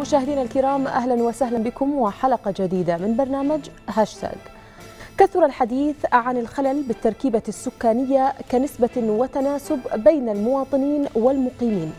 مشاهدينا الكرام أهلا وسهلا بكم وحلقة جديدة من برنامج هاشتاج كثر الحديث عن الخلل بالتركيبة السكانية كنسبة وتناسب بين المواطنين والمقيمين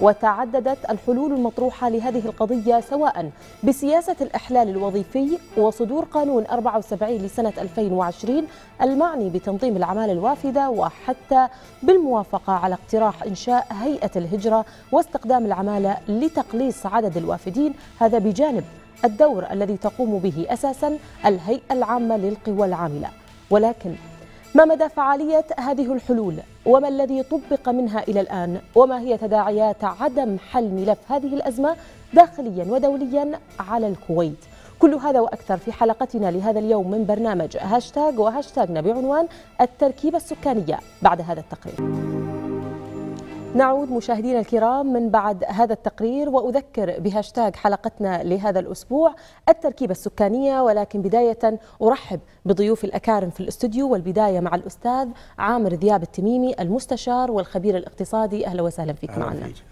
وتعددت الحلول المطروحة لهذه القضية سواء بسياسة الإحلال الوظيفي وصدور قانون 74 لسنة 2020 المعني بتنظيم الأعمال الوافدة وحتى بالموافقة على اقتراح إنشاء هيئة الهجرة واستقدام العمالة لتقليص عدد الوافدين هذا بجانب الدور الذي تقوم به أساسا الهيئة العامة للقوى العاملة ولكن ما مدى فعالية هذه الحلول وما الذي طبق منها إلى الآن وما هي تداعيات عدم حل ملف هذه الأزمة داخليا ودوليا على الكويت كل هذا وأكثر في حلقتنا لهذا اليوم من برنامج هاشتاج وهاشتاجنا بعنوان التركيبة السكانية بعد هذا التقرير نعود مشاهدينا الكرام من بعد هذا التقرير وأذكر بهاشتاج حلقتنا لهذا الأسبوع التركيبة السكانية ولكن بداية أرحب بضيوف الأكارم في الاستوديو والبداية مع الأستاذ عامر ذياب التميمي المستشار والخبير الاقتصادي أهلا وسهلا فيك أهلا معنا فيك.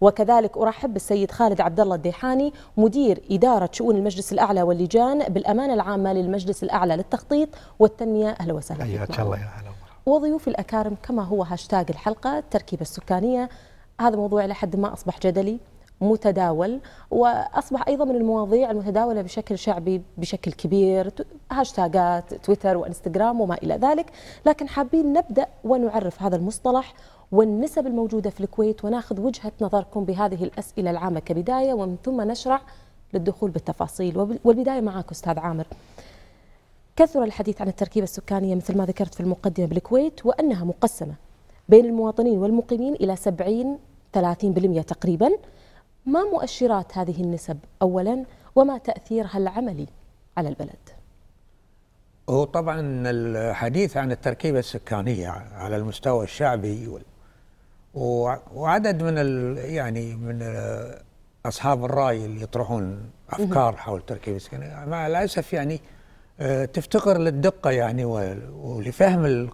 وكذلك ارحب بالسيد خالد عبد الله الديحاني مدير اداره شؤون المجلس الاعلى واللجان بالامانه العامه للمجلس الاعلى للتخطيط والتنميه اهلا وسهلا حياك الله يا هلا وضيوفي الأكارم كما هو هاشتاج الحلقة التركيبة السكانية هذا موضوع إلى حد ما أصبح جدلي متداول واصبح ايضا من المواضيع المتداوله بشكل شعبي بشكل كبير هاشتاجات تويتر وانستغرام وما الى ذلك لكن حابين نبدا ونعرف هذا المصطلح والنسب الموجوده في الكويت وناخذ وجهه نظركم بهذه الاسئله العامه كبدايه ومن ثم نشرع للدخول بالتفاصيل والبدايه معك استاذ عامر كثر الحديث عن التركيبة السكانية مثل ما ذكرت في المقدمة بالكويت وأنها مقسمة بين المواطنين والمقيمين إلى 70 30% تقريبا ما مؤشرات هذه النسب أولا وما تأثيرها العملي على البلد هو طبعا الحديث عن التركيبة السكانية على المستوى الشعبي وعدد من يعني من أصحاب الرأي اللي يطرحون أفكار حول التركيبة السكانية مع الأسف يعني آه، تفتقر للدقه يعني ولفهم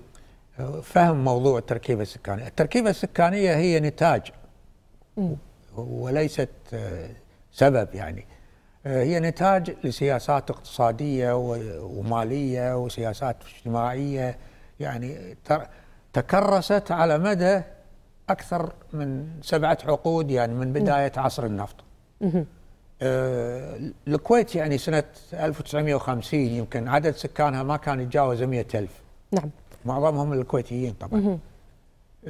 فهم موضوع التركيبه السكانيه، التركيبه السكانيه هي نتاج وليست آه، سبب يعني آه، هي نتاج لسياسات اقتصاديه وماليه وسياسات اجتماعيه يعني تكرست على مدى اكثر من سبعه عقود يعني من بدايه عصر النفط. آه، الكويت يعني سنة 1950 يمكن عدد سكانها ما كان يتجاوز 100000 نعم معظمهم الكويتيين طبعا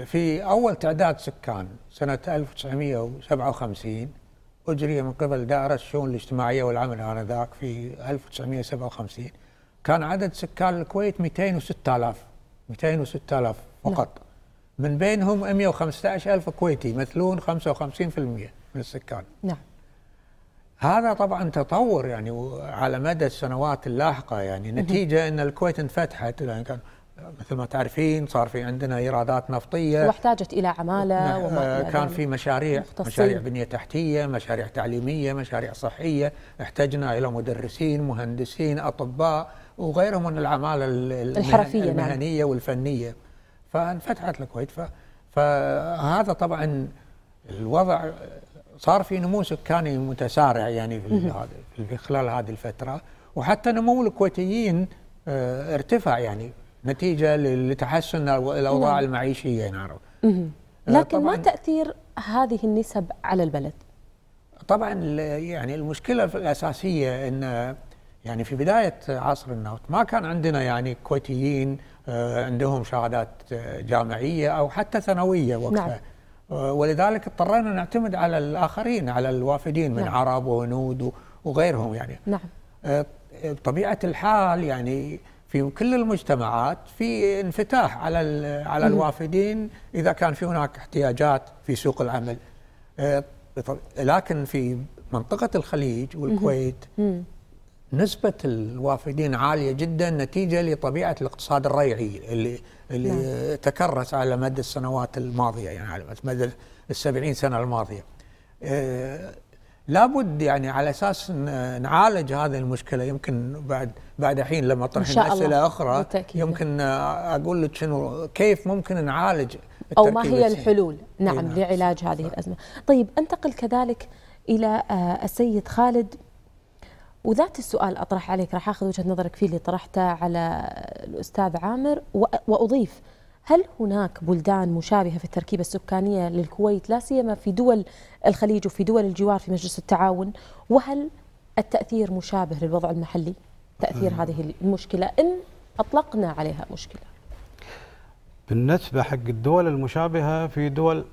في أول تعداد سكان سنة 1957 أجري من قبل دائرة الشؤون الاجتماعية والعمل آنذاك في 1957 كان عدد سكان الكويت 206000 206000 فقط نعم. من بينهم 115000 كويتي يمثلون 55% من السكان نعم هذا طبعا تطور يعني على مدى السنوات اللاحقه يعني نتيجه ان الكويت انفتحت يعني كان مثل ما تعرفين صار في عندنا ايرادات نفطيه واحتاجت الى عماله نعم، آه، يعني كان في مشاريع مختصين. مشاريع بنيه تحتيه، مشاريع تعليميه، مشاريع صحيه، احتجنا الى مدرسين، مهندسين، اطباء وغيرهم من العماله الحرفيه نعم. المهنيه نعم. والفنيه. فانفتحت الكويت فهذا طبعا الوضع صار في نمو سكاني متسارع يعني في هذا في خلال هذه الفتره وحتى نمو الكويتيين آه، ارتفع يعني نتيجه لتحسن الاوضاع نعم. المعيشيه نعرف آه، لكن ما تاثير هذه النسب على البلد؟ طبعا يعني المشكله الاساسيه ان يعني في بدايه عصر النفط ما كان عندنا يعني كويتيين آه، عندهم شهادات جامعيه او حتى ثانويه وقتها نعم. ولذلك اضطرينا نعتمد على الاخرين على الوافدين من نعم. عرب وهنود وغيرهم يعني نعم آه، طبيعه الحال يعني في كل المجتمعات في انفتاح على على الوافدين اذا كان في هناك احتياجات في سوق العمل آه، لكن في منطقه الخليج والكويت نسبه الوافدين عاليه جدا نتيجه لطبيعه الاقتصاد الريعي اللي اللي نعم. تكرس على مدى السنوات الماضيه يعني على مدى السبعين سنه الماضيه آه، لابد يعني على اساس نعالج هذه المشكله يمكن بعد بعد حين لما اطرح اسئله اخرى بالتأكيد. يمكن اقول لك شنو كيف ممكن نعالج او ما هي الحلول نعم, نعم لعلاج هذه الازمه طيب انتقل كذلك الى آه، السيد خالد وذات السؤال اطرح عليك راح اخذ وجهه نظرك فيه اللي طرحته على الاستاذ عامر واضيف هل هناك بلدان مشابهه في التركيبه السكانيه للكويت لا سيما في دول الخليج وفي دول الجوار في مجلس التعاون وهل التاثير مشابه للوضع المحلي تاثير هذه المشكله ان اطلقنا عليها مشكله بالنسبه حق الدول المشابهه في دول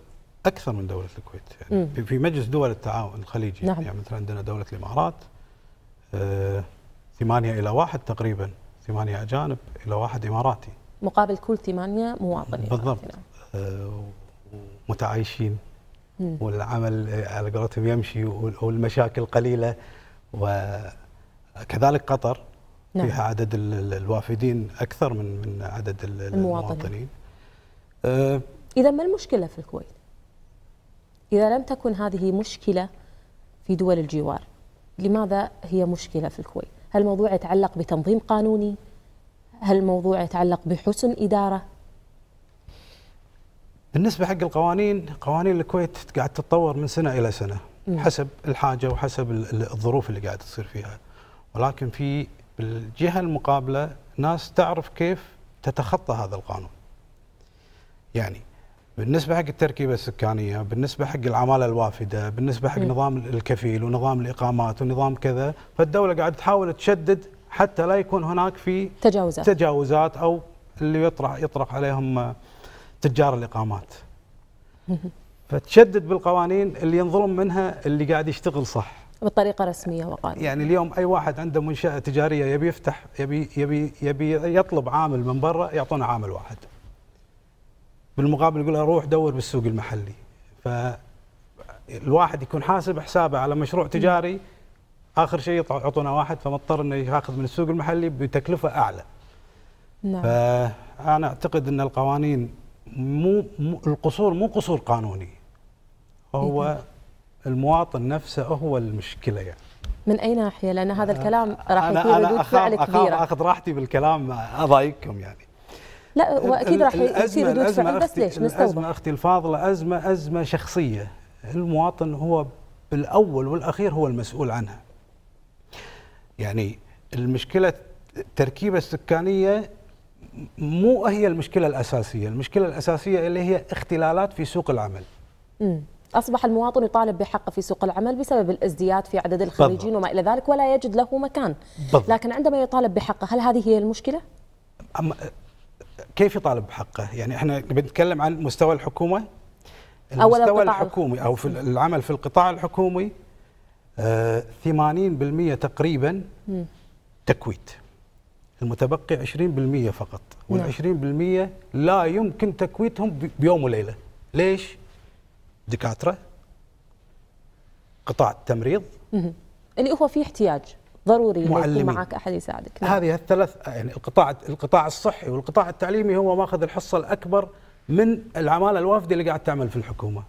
اكثر من دوله الكويت يعني في مجلس دول التعاون الخليجي نعم. يعني مثلا عندنا دوله الامارات آه، ثمانية إلى واحد تقريبا ثمانية أجانب إلى واحد إماراتي مقابل كل ثمانية مواطن بالضبط نعم. آه، متعايشين والعمل آه، على قولتهم يمشي والمشاكل قليلة وكذلك قطر نعم. فيها عدد الوافدين أكثر من من عدد المواطنين أه إذا ما المشكلة في الكويت؟ إذا لم تكن هذه مشكلة في دول الجوار لماذا هي مشكله في الكويت؟ هل الموضوع يتعلق بتنظيم قانوني؟ هل الموضوع يتعلق بحسن اداره؟ بالنسبه حق القوانين قوانين الكويت قاعد تتطور من سنه الى سنه م. حسب الحاجه وحسب الظروف اللي قاعد تصير فيها ولكن في بالجهه المقابله ناس تعرف كيف تتخطى هذا القانون يعني بالنسبة حق التركيبة السكانية بالنسبة حق العمالة الوافدة بالنسبة حق م. نظام الكفيل ونظام الإقامات ونظام كذا فالدولة قاعدة تحاول تشدد حتى لا يكون هناك في تجاوزات تجاوزات أو اللي يطرح يطرق عليهم آه، تجار الإقامات فتشدد بالقوانين اللي ينظلم منها اللي قاعد يشتغل صح بطريقه رسميه وقانونيه يعني اليوم اي واحد عنده منشاه تجاريه يبي يفتح يبي يبي يبي يطلب عامل من برا يعطونه عامل واحد بالمقابل يقول اروح دور بالسوق المحلي فالواحد يكون حاسب حسابه على مشروع تجاري اخر شيء يعطونا واحد فمضطر انه ياخذ من السوق المحلي بتكلفه اعلى نعم. فانا اعتقد ان القوانين مو, مو القصور مو قصور قانوني هو إيه؟ المواطن نفسه هو المشكله يعني من اي ناحيه لان هذا الكلام راح يكون ردود فعل كبيره انا اخذ راحتي بالكلام اضايقكم يعني لا واكيد راح يصير ردود فعل بس ليش نستوعب ازمه اختي الفاضله ازمه ازمه شخصيه المواطن هو بالاول والاخير هو المسؤول عنها يعني المشكله التركيبه السكانيه مو هي المشكله الاساسيه المشكله الاساسيه اللي هي اختلالات في سوق العمل امم أصبح المواطن يطالب بحقه في سوق العمل بسبب الازدياد في عدد الخريجين بالضبط. وما إلى ذلك ولا يجد له مكان بالضبط. لكن عندما يطالب بحقه هل هذه هي المشكلة؟ كيف يطالب بحقه؟ يعني احنا بنتكلم عن مستوى الحكومه المستوى الحكومي او في العمل في القطاع الحكومي 80% آه، تقريبا تكويت المتبقي 20% فقط نعم. وال 20% لا يمكن تكويتهم بيوم وليله ليش؟ دكاتره قطاع التمريض اللي يعني هو فيه احتياج ضروري معلمين. معك احد يساعدك نعم. هذه الثلاث يعني القطاع القطاع الصحي والقطاع التعليمي هو ماخذ الحصه الاكبر من العماله الوافده اللي قاعد تعمل في الحكومه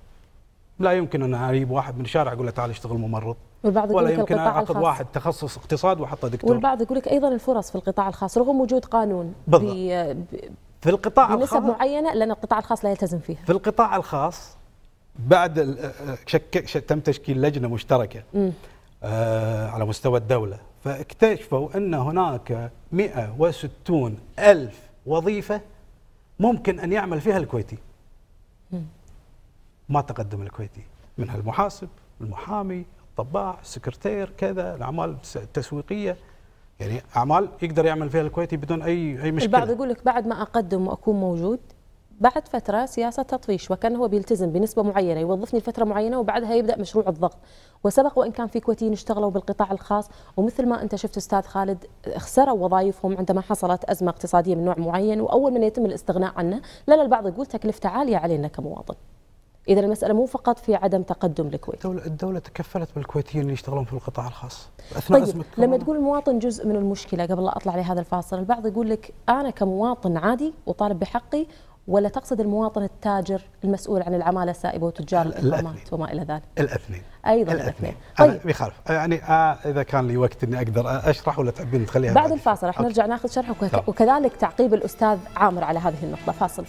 لا يمكن ان اجيب واحد من الشارع اقول له تعال اشتغل ممرض والبعض يقول ولا القطاع يمكن اعاقد واحد تخصص اقتصاد واحطه دكتور والبعض يقول لك ايضا الفرص في القطاع الخاص رغم وجود قانون بالضبط في القطاع الخاص بنسب معينه لان القطاع الخاص لا يلتزم فيها في القطاع الخاص بعد أه، أه، شك... شك... تم تشكيل لجنه مشتركه م. آه، على مستوى الدولة فاكتشفوا أن هناك 160 ألف وظيفة ممكن أن يعمل فيها الكويتي ما تقدم الكويتي منها المحاسب المحامي الطباع السكرتير كذا الأعمال التسويقية يعني أعمال يقدر يعمل فيها الكويتي بدون أي أي مشكلة البعض يقول لك بعد ما أقدم وأكون موجود بعد فتره سياسه تطفيش وكان هو بيلتزم بنسبه معينه يوظفني لفتره معينه وبعدها يبدا مشروع الضغط وسبق وان كان في كويتيين اشتغلوا بالقطاع الخاص ومثل ما انت شفت استاذ خالد خسروا وظائفهم عندما حصلت ازمه اقتصاديه من نوع معين واول من يتم الاستغناء عنه لا البعض يقول تكلفته عاليه علينا كمواطن اذا المساله مو فقط في عدم تقدم الكويت الدولة, الدوله تكفلت بالكويتيين اللي يشتغلون في القطاع الخاص اثناء طيب لما تقول المواطن جزء من المشكله قبل لا اطلع لهذا الفاصل البعض يقول لك انا كمواطن عادي وطالب بحقي ولا تقصد المواطن التاجر المسؤول عن العماله السائبه وتجار الخامات وما الى ذلك؟ الاثنين ايضا الاثنين, الاثنين. طيب يخالف يعني آه اذا كان لي وقت اني اقدر اشرح ولا تحبين تخليها بعد الفاصل راح نرجع ناخذ شرح وكذلك تعقيب الاستاذ عامر على هذه النقطه فاصل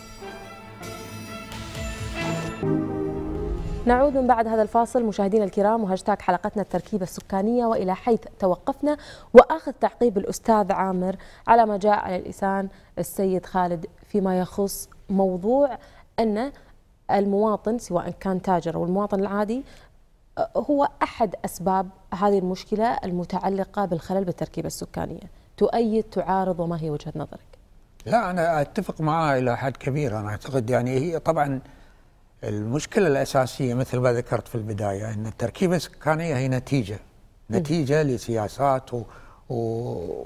نعود من بعد هذا الفاصل مشاهدينا الكرام وهاشتاك حلقتنا التركيبة السكانية وإلى حيث توقفنا وأخذ تعقيب الأستاذ عامر على ما جاء على لسان السيد خالد فيما يخص موضوع أن المواطن سواء كان تاجر أو المواطن العادي هو أحد أسباب هذه المشكلة المتعلقة بالخلل بالتركيبة السكانية تؤيد تعارض وما هي وجهة نظرك؟ لا أنا أتفق معها إلى حد كبير أنا أعتقد يعني هي طبعا المشكلة الأساسية مثل ما ذكرت في البداية أن التركيبة السكانية هي نتيجة نتيجة لسياسات و...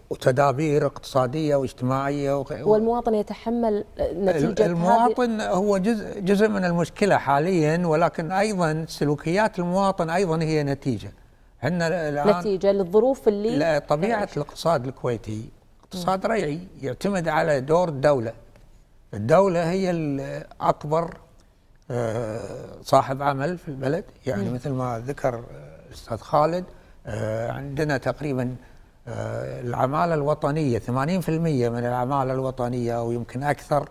وتدابير اقتصادية واجتماعية و... والمواطن يتحمل نتيجة المواطن هذه... هو جزء, جزء من المشكلة حاليا ولكن أيضا سلوكيات المواطن أيضا هي نتيجة الآن نتيجة للظروف اللي طبيعة الاقتصاد الكويتي اقتصاد ريعي يعتمد على دور الدولة الدولة هي الأكبر صاحب عمل في البلد يعني م. مثل ما ذكر استاذ خالد آه، عندنا تقريبا آه، العماله الوطنيه 80% من العماله الوطنيه او يمكن اكثر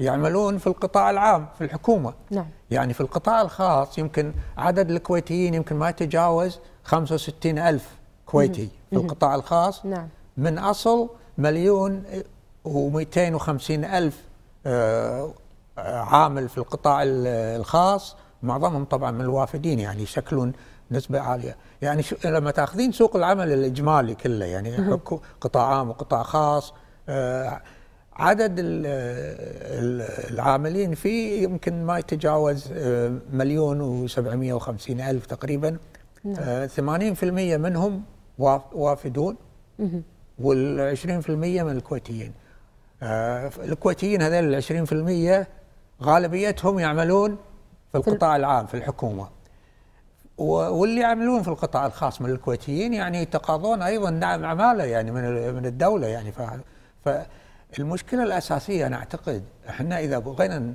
يعملون في القطاع العام في الحكومه نعم. يعني في القطاع الخاص يمكن عدد الكويتيين يمكن ما يتجاوز 65 ألف كويتي في القطاع الخاص نعم. من أصل مليون و250 ألف آه، عامل في القطاع الخاص معظمهم طبعا من الوافدين يعني يشكلون نسبة عالية يعني لما تاخذين سوق العمل الإجمالي كله يعني قطاع عام وقطاع خاص آه، عدد العاملين فيه يمكن ما يتجاوز آه، مليون وسبعمية وخمسين ألف تقريبا نعم. آه، ثمانين في المية منهم وافدون والعشرين في المية من الكويتيين الكويتيين هذول العشرين في المية غالبيتهم يعملون في القطاع العام في الحكومة واللي يعملون في القطاع الخاص من الكويتيين يعني يتقاضون ايضا دعم عماله يعني من من الدوله يعني فالمشكله الاساسيه انا اعتقد احنا اذا بغينا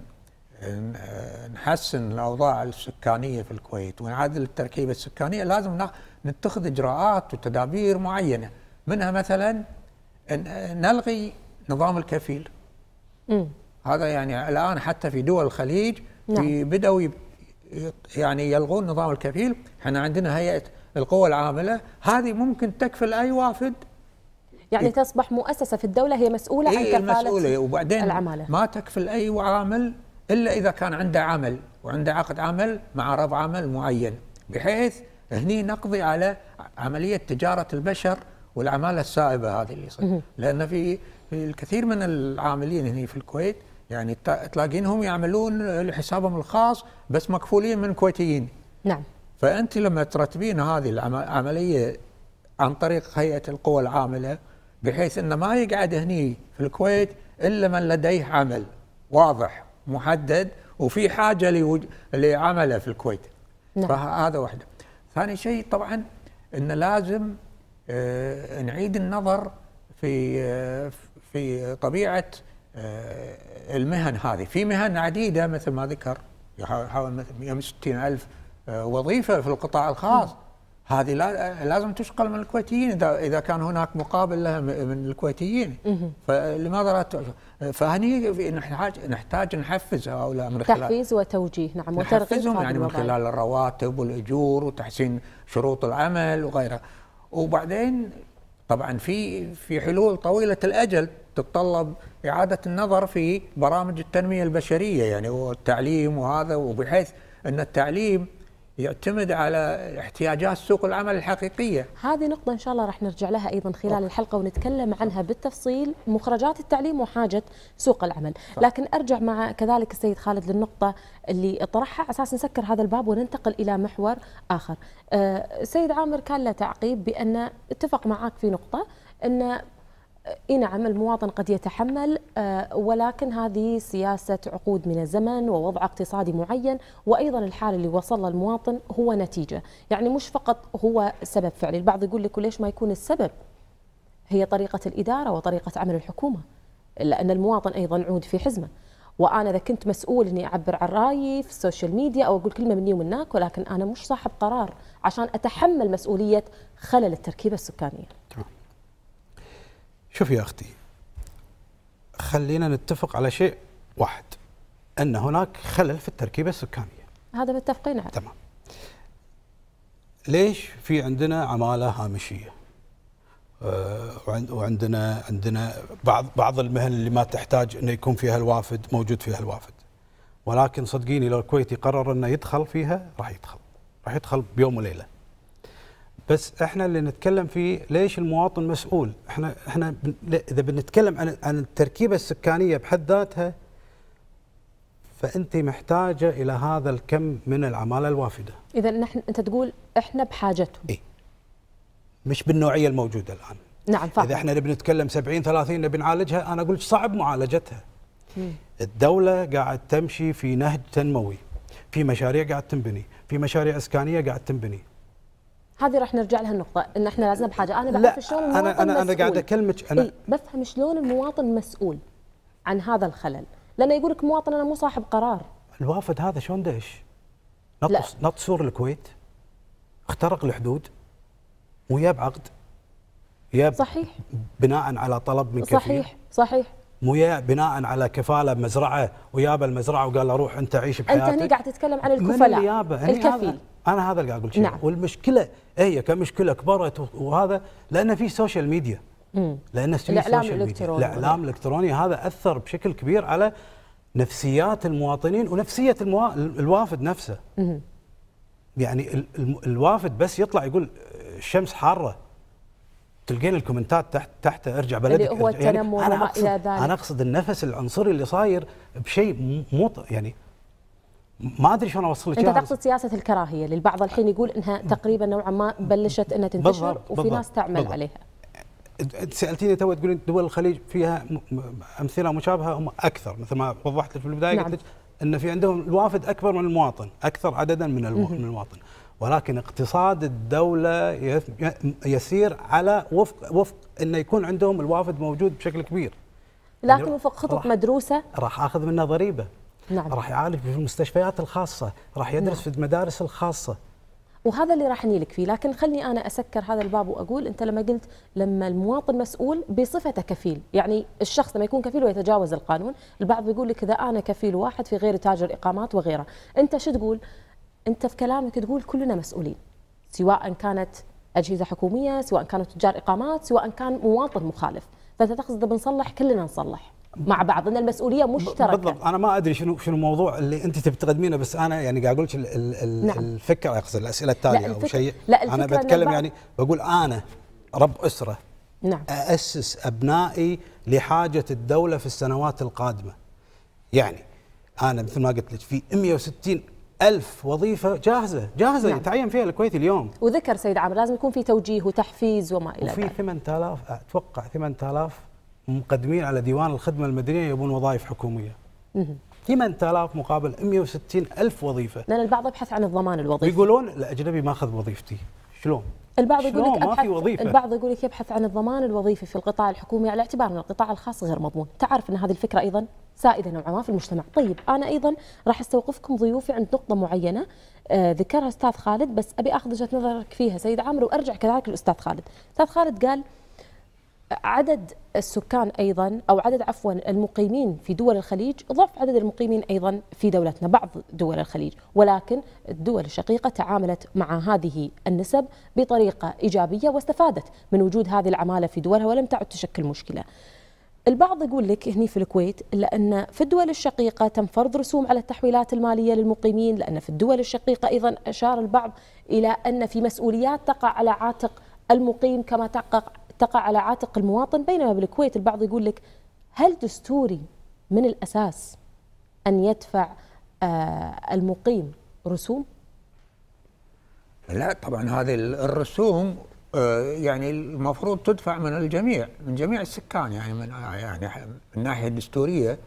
نحسن الاوضاع السكانيه في الكويت ونعدل التركيبه السكانيه لازم نتخذ اجراءات وتدابير معينه منها مثلا نلغي نظام الكفيل. هذا يعني الان حتى في دول الخليج نعم. بداوا يعني يلغون نظام الكفيل احنا عندنا هيئه القوى العامله هذه ممكن تكفل اي وافد يعني تصبح مؤسسه في الدوله هي مسؤوله إيه عن كفاله مسؤولة وبعدين العماله ما تكفل اي عامل الا اذا كان عنده عمل وعنده عقد عمل مع رب عمل معين بحيث هني نقضي على عمليه تجاره البشر والعماله السائبه هذه اللي صار لان في الكثير من العاملين هنا في الكويت يعني تلاقينهم يعملون لحسابهم الخاص بس مكفولين من كويتيين نعم فانت لما ترتبين هذه العمليه عن طريق هيئه القوى العامله بحيث انه ما يقعد هني في الكويت الا من لديه عمل واضح محدد وفي حاجه لعمله في الكويت نعم. فهذا واحده ثاني شيء طبعا انه لازم آه نعيد النظر في آه في طبيعه آه، المهن هذه في مهن عديدة مثل ما ذكر حوالي 160 ألف آه، وظيفة في القطاع الخاص هذه لازم تشقل من الكويتيين اذا اذا كان هناك مقابل لها من الكويتيين فلماذا لا فهني نحتاج نحفز هؤلاء من خلال تحفيز وتوجيه نعم نحفزهم يعني من خلال الرواتب والاجور وتحسين شروط العمل وغيرها وبعدين طبعا في في حلول طويله الاجل تتطلب إعادة النظر في برامج التنمية البشرية يعني والتعليم وهذا وبحيث أن التعليم يعتمد على احتياجات سوق العمل الحقيقية هذه نقطة إن شاء الله راح نرجع لها أيضا خلال أوه. الحلقة ونتكلم عنها بالتفصيل مخرجات التعليم وحاجة سوق العمل صح. لكن أرجع مع كذلك السيد خالد للنقطة اللي طرحها على أساس نسكر هذا الباب وننتقل إلى محور آخر السيد أه، عامر كان له تعقيب بأن اتفق معك في نقطة أن اي نعم المواطن قد يتحمل آه، ولكن هذه سياسه عقود من الزمن ووضع اقتصادي معين وايضا الحال اللي وصل المواطن هو نتيجه، يعني مش فقط هو سبب فعلي، البعض يقول لك ليش ما يكون السبب؟ هي طريقه الاداره وطريقه عمل الحكومه لان المواطن ايضا عود في حزمه. وانا اذا كنت مسؤول اني اعبر عن رايي في السوشيال ميديا او اقول كلمه مني ومناك ولكن انا مش صاحب قرار عشان اتحمل مسؤوليه خلل التركيبه السكانيه. شوف يا أختي خلينا نتفق على شيء واحد أن هناك خلل في التركيبة السكانية هذا متفقين عليه نعم. تمام ليش في عندنا عمالة هامشية آه، وعندنا عندنا بعض بعض المهن اللي ما تحتاج انه يكون فيها الوافد موجود فيها الوافد ولكن صدقيني لو الكويتي قرر انه يدخل فيها راح يدخل راح يدخل بيوم وليله بس احنا اللي نتكلم فيه ليش المواطن مسؤول احنا احنا اذا بنتكلم عن عن التركيبه السكانيه بحد ذاتها فانت محتاجه الى هذا الكم من العماله الوافده اذا نحن انت تقول احنا بحاجتهم اي مش بالنوعيه الموجوده الان نعم فاهم. اذا احنا نبي نتكلم 70 30 نبي نعالجها انا اقول صعب معالجتها مم. الدوله قاعد تمشي في نهج تنموي في مشاريع قاعد تنبني في مشاريع اسكانيه قاعد تنبني هذه راح نرجع لها النقطة ان احنا لازم بحاجة انا بعرف شلون المواطن انا انا مسؤول. انا قاعد اكلمك انا إيه بفهم شلون المواطن مسؤول عن هذا الخلل لانه يقول لك مواطن انا مو صاحب قرار الوافد هذا شلون دش؟ نط نط سور الكويت اخترق الحدود ويا بعقد يا صحيح بناء على طلب من كثير صحيح صحيح مو بناء على كفاله بمزرعه وياب المزرعه وقال له روح انت عيش بحياتك انت هنا قاعد تتكلم عن الكفلاء الكفيل انا هذا اللي قاعد اقول نعم. والمشكله هي إيه، كمشكله كبرت وهذا لان في سوشيال ميديا مم. لان الاعلام الالكتروني الاعلام الالكتروني هذا اثر بشكل كبير على نفسيات المواطنين ونفسيه الموا... الوافد نفسه مم. يعني ال... الوافد بس يطلع يقول الشمس حاره تلقين الكومنتات تحت تحت ارجع بلدك اللي هو التنمر يعني أنا أقصد الى ذلك انا اقصد النفس العنصري اللي صاير بشيء مو يعني ما ادري شلون اوصل لك انت تقصد سياسه الكراهيه للبعض الحين يقول انها تقريبا نوعا ما بلشت انها تنتشر بالضبط وفي بالضبط ناس تعمل بالضبط عليها انت سالتيني تو تقولين دول الخليج فيها امثله مشابهه هم اكثر مثل ما وضحت لك في البدايه نعم. قلت لك ان في عندهم الوافد اكبر من المواطن اكثر عددا من المواطن ولكن اقتصاد الدولة يسير على وفق وفق انه يكون عندهم الوافد موجود بشكل كبير. لكن يعني وفق خطط مدروسة راح اخذ منه ضريبة. نعم. راح يعالج في المستشفيات الخاصة، راح يدرس نعم. في المدارس الخاصة. وهذا اللي راح نيلك فيه، لكن خلني انا اسكر هذا الباب واقول انت لما قلت لما المواطن مسؤول بصفته كفيل، يعني الشخص لما يكون كفيل ويتجاوز القانون، البعض بيقول لك اذا انا كفيل واحد في غير تاجر اقامات وغيره، انت شو تقول؟ انت في كلامك تقول كلنا مسؤولين سواء كانت اجهزه حكوميه سواء كانت تجار اقامات سواء كان مواطن مخالف فانت تقصد بنصلح كلنا نصلح مع بعض ان المسؤوليه مشتركه بالضبط انا ما ادري شنو شنو الموضوع اللي انت تبي تقدمينه بس انا يعني قاعد اقول نعم. الفكره اقصد الاسئله التاليه او شيء لا الفكرة انا بتكلم يعني بقول انا رب اسره نعم اسس ابنائي لحاجه الدوله في السنوات القادمه يعني انا مثل ما قلت لك في 160 ألف وظيفة جاهزة جاهزة نعم. يتعين فيها الكويت اليوم وذكر سيد عامر لازم يكون في توجيه وتحفيز وما إلى ذلك وفي 8000 أتوقع 8000 مقدمين على ديوان الخدمة المدنية يبون وظائف حكومية 8000 مقابل 160 ألف وظيفة لأن البعض يبحث عن الضمان الوظيفي يقولون الأجنبي ما أخذ وظيفتي شلون البعض يقول لك البعض يقول لك يبحث عن الضمان الوظيفي في القطاع الحكومي على اعتبار ان القطاع الخاص غير مضمون تعرف ان هذه الفكره ايضا سائده نوعا ما في المجتمع طيب انا ايضا راح استوقفكم ضيوفي عند نقطه معينه آه ذكرها استاذ خالد بس ابي اخذ وجهه نظرك فيها سيد عامر وارجع كذلك للاستاذ خالد استاذ خالد قال عدد السكان ايضا او عدد عفوا المقيمين في دول الخليج ضعف عدد المقيمين ايضا في دولتنا بعض دول الخليج ولكن الدول الشقيقه تعاملت مع هذه النسب بطريقه ايجابيه واستفادت من وجود هذه العماله في دولها ولم تعد تشكل مشكله. البعض يقول لك هني في الكويت لان في الدول الشقيقه تم فرض رسوم على التحويلات الماليه للمقيمين لان في الدول الشقيقه ايضا اشار البعض الى ان في مسؤوليات تقع على عاتق المقيم كما تقع تقع على عاتق المواطن بينما بالكويت البعض يقول لك هل دستوري من الأساس أن يدفع آه، المقيم رسوم؟ لا طبعا هذه الرسوم آه، يعني المفروض تدفع من الجميع من جميع السكان يعني من يعني من الناحيه الدستوريه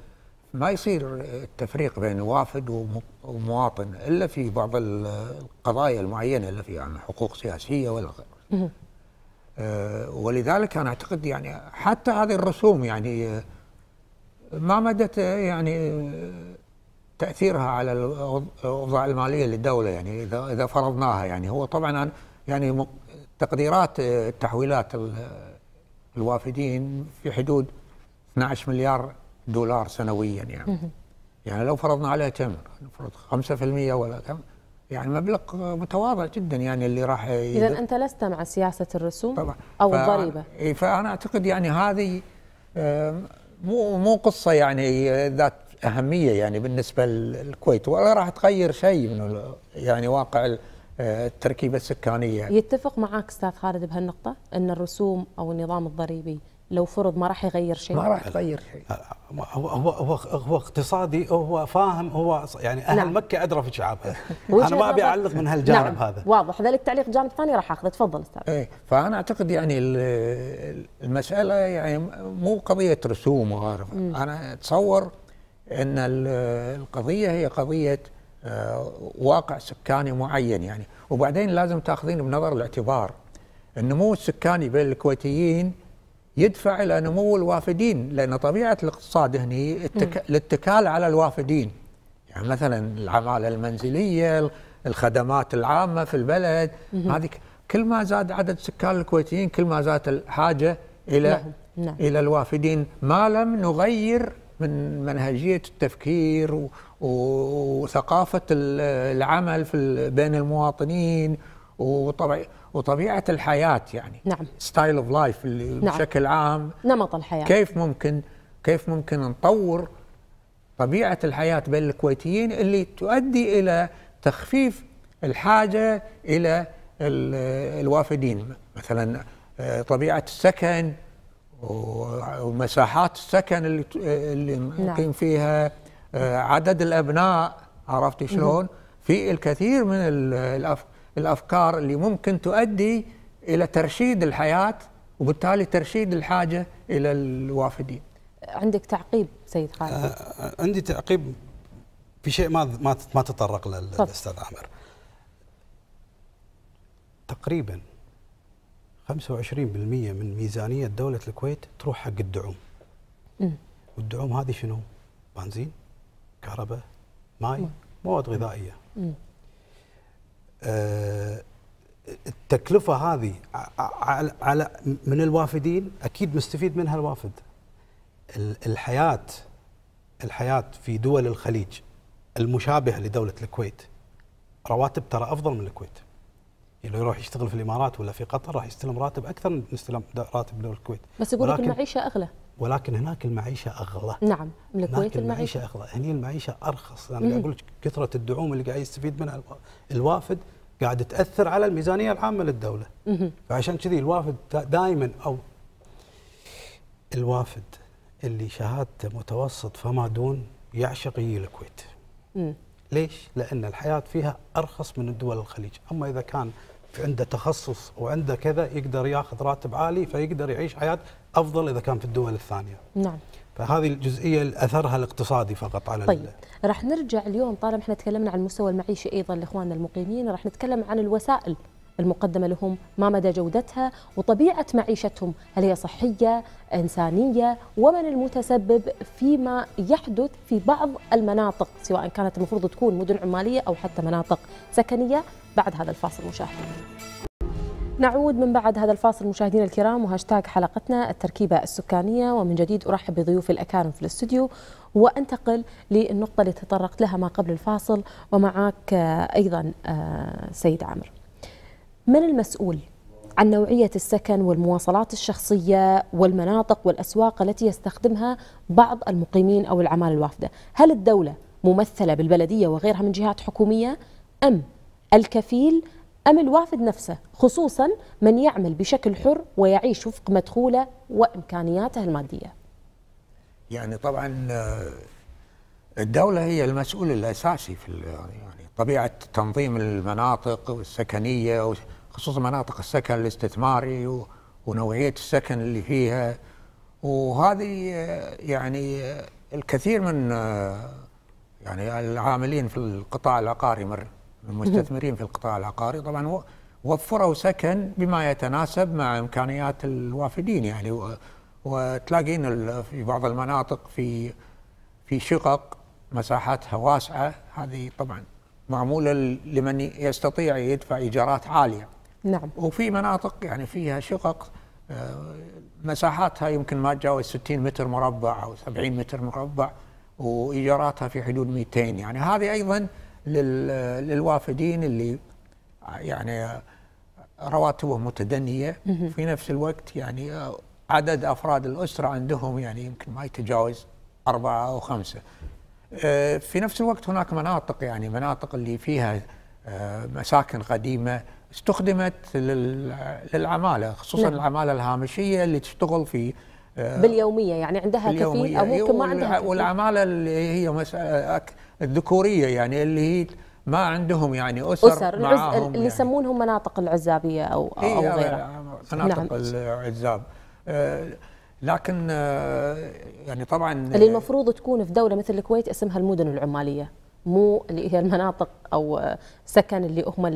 ما يصير التفريق بين وافد ومواطن الا في بعض القضايا المعينه اللي فيها يعني حقوق سياسيه ولا غيره. آه، ولذلك انا اعتقد يعني حتى هذه الرسوم يعني آه، ما مدى آه، يعني تاثيرها على الاوضاع الماليه للدوله يعني اذا اذا فرضناها يعني هو طبعا يعني تقديرات التحويلات الوافدين في حدود 12 مليار دولار سنويا يعني يعني لو فرضنا عليها كم نفرض 5% ولا كم يعني مبلغ متواضع جدا يعني اللي راح اذا انت لست مع سياسه الرسوم طبعا او ف... الضريبه فانا اعتقد يعني هذه مو مو قصه يعني ذات اهميه يعني بالنسبه للكويت ولا راح تغير شيء من يعني واقع آه، التركيبه السكانيه يتفق معك استاذ خالد بهالنقطه ان الرسوم او النظام الضريبي لو فرض ما راح يغير شيء ما راح يغير شيء أه، هو هو هو, هو اقتصادي هو فاهم هو يعني اهل نعم. مكه ادرى في شعابها انا ما ابي اعلق من هالجانب نعم. هذا واضح ذلك تعليق جانب ثاني راح اخذه تفضل استاذ ايه فانا اعتقد يعني المساله يعني مو قضيه رسوم وغيرها انا اتصور ان القضيه هي قضيه آه، واقع سكاني معين يعني وبعدين لازم تاخذين بنظر الاعتبار النمو السكاني بين الكويتيين يدفع الى نمو الوافدين لان طبيعه الاقتصاد هني التك... الاتكال على الوافدين يعني مثلا العماله المنزليه الخدمات العامه في البلد هذه كل ما زاد عدد سكان الكويتيين كل ما زادت الحاجه الى نعم،, نعم. الى الوافدين ما لم نغير من منهجيه التفكير و... وثقافه العمل في بين المواطنين وطبعا وطبيعه الحياه يعني نعم ستايل اوف لايف اللي نعم. بشكل عام نمط الحياه كيف ممكن كيف ممكن نطور طبيعه الحياه بين الكويتيين اللي تؤدي الى تخفيف الحاجه الى الوافدين مثلا آه، طبيعه السكن ومساحات السكن اللي اللي نعم. مقيم فيها آه، عدد الابناء عرفتي شلون؟ في الكثير من الأف الافكار اللي ممكن تؤدي الى ترشيد الحياه وبالتالي ترشيد الحاجه الى الوافدين. عندك تعقيب سيد خالد؟ آه عندي تعقيب في شيء ما ما ما تطرق له الاستاذ عامر. تقريبا 25% من ميزانيه دوله الكويت تروح حق الدعوم. م. والدعوم هذه شنو؟ بنزين، كهرباء، ماي، مواد غذائيه. م. التكلفة هذه على من الوافدين أكيد مستفيد منها الوافد الحياة الحياة في دول الخليج المشابهة لدولة الكويت رواتب ترى أفضل من الكويت اللي يروح يشتغل في الامارات ولا في قطر راح يستلم راتب اكثر من يستلم راتب دول الكويت بس يقول لك المعيشه اغلى ولكن هناك المعيشة أغلى نعم الكويت المعيشة أغلى هني المعيشة أرخص أنا قاعد أقول لك كثرة الدعوم اللي قاعد يستفيد منها الوافد قاعد تأثر على الميزانية العامة للدولة فعشان كذي الوافد دائما أو الوافد اللي شهادته متوسط فما دون يعشق يجي الكويت ليش؟ لأن الحياة فيها أرخص من الدول الخليج أما إذا كان عنده تخصص وعنده كذا يقدر ياخذ راتب عالي فيقدر يعيش حياه افضل اذا كان في الدول الثانيه. نعم. فهذه الجزئيه اثرها الاقتصادي فقط على طيب راح نرجع اليوم طالما احنا تكلمنا عن المستوى المعيشي ايضا لاخواننا المقيمين راح نتكلم عن الوسائل المقدمة لهم ما مدى جودتها وطبيعة معيشتهم هل هي صحية إنسانية ومن المتسبب فيما يحدث في بعض المناطق سواء كانت المفروض تكون مدن عمالية أو حتى مناطق سكنية بعد هذا الفاصل مشاهدينا نعود من بعد هذا الفاصل مشاهدينا الكرام وهاشتاج حلقتنا التركيبة السكانية ومن جديد أرحب بضيوف الأكارم في الاستوديو وأنتقل للنقطة اللي تطرقت لها ما قبل الفاصل ومعك أيضا آه، سيد عامر من المسؤول عن نوعية السكن والمواصلات الشخصية والمناطق والأسواق التي يستخدمها بعض المقيمين أو العمال الوافدة هل الدولة ممثلة بالبلدية وغيرها من جهات حكومية أم الكفيل أم الوافد نفسه خصوصا من يعمل بشكل حر ويعيش وفق مدخوله وإمكانياته المادية يعني طبعا آه، الدولة هي المسؤول الأساسي في يعني طبيعة تنظيم المناطق السكنية خصوصا مناطق السكن الاستثماري ونوعية السكن اللي فيها وهذه يعني الكثير من يعني العاملين في القطاع العقاري المستثمرين في القطاع العقاري طبعا وفروا سكن بما يتناسب مع إمكانيات الوافدين يعني وتلاقين في بعض المناطق في في شقق مساحاتها واسعة هذه طبعا معمولة لمن يستطيع يدفع إيجارات عالية نعم وفي مناطق يعني فيها شقق آه، مساحاتها يمكن ما تجاوز 60 متر مربع أو 70 متر مربع وإيجاراتها في حدود 200 يعني هذه أيضا للوافدين اللي يعني رواتبهم متدنية في نفس الوقت يعني آه، عدد أفراد الأسرة عندهم يعني يمكن ما يتجاوز أربعة أو خمسة آه، في نفس الوقت هناك مناطق يعني مناطق اللي فيها آه، مساكن قديمه استخدمت للعماله خصوصا نعم. العماله الهامشيه اللي تشتغل في آه، باليوميه يعني عندها باليومية. او ممكن ما عندها كفيل. والعماله اللي هي الذكوريه يعني اللي هي ما عندهم يعني اسر, أسر. معاهم العز... اللي يعني. يسمونهم مناطق العزابيه او او غيرها مناطق نعم. العزاب لكن آه، يعني طبعا آه، اللي المفروض تكون في دوله مثل الكويت اسمها المدن العماليه مو اللي هي المناطق او آه، سكن اللي هم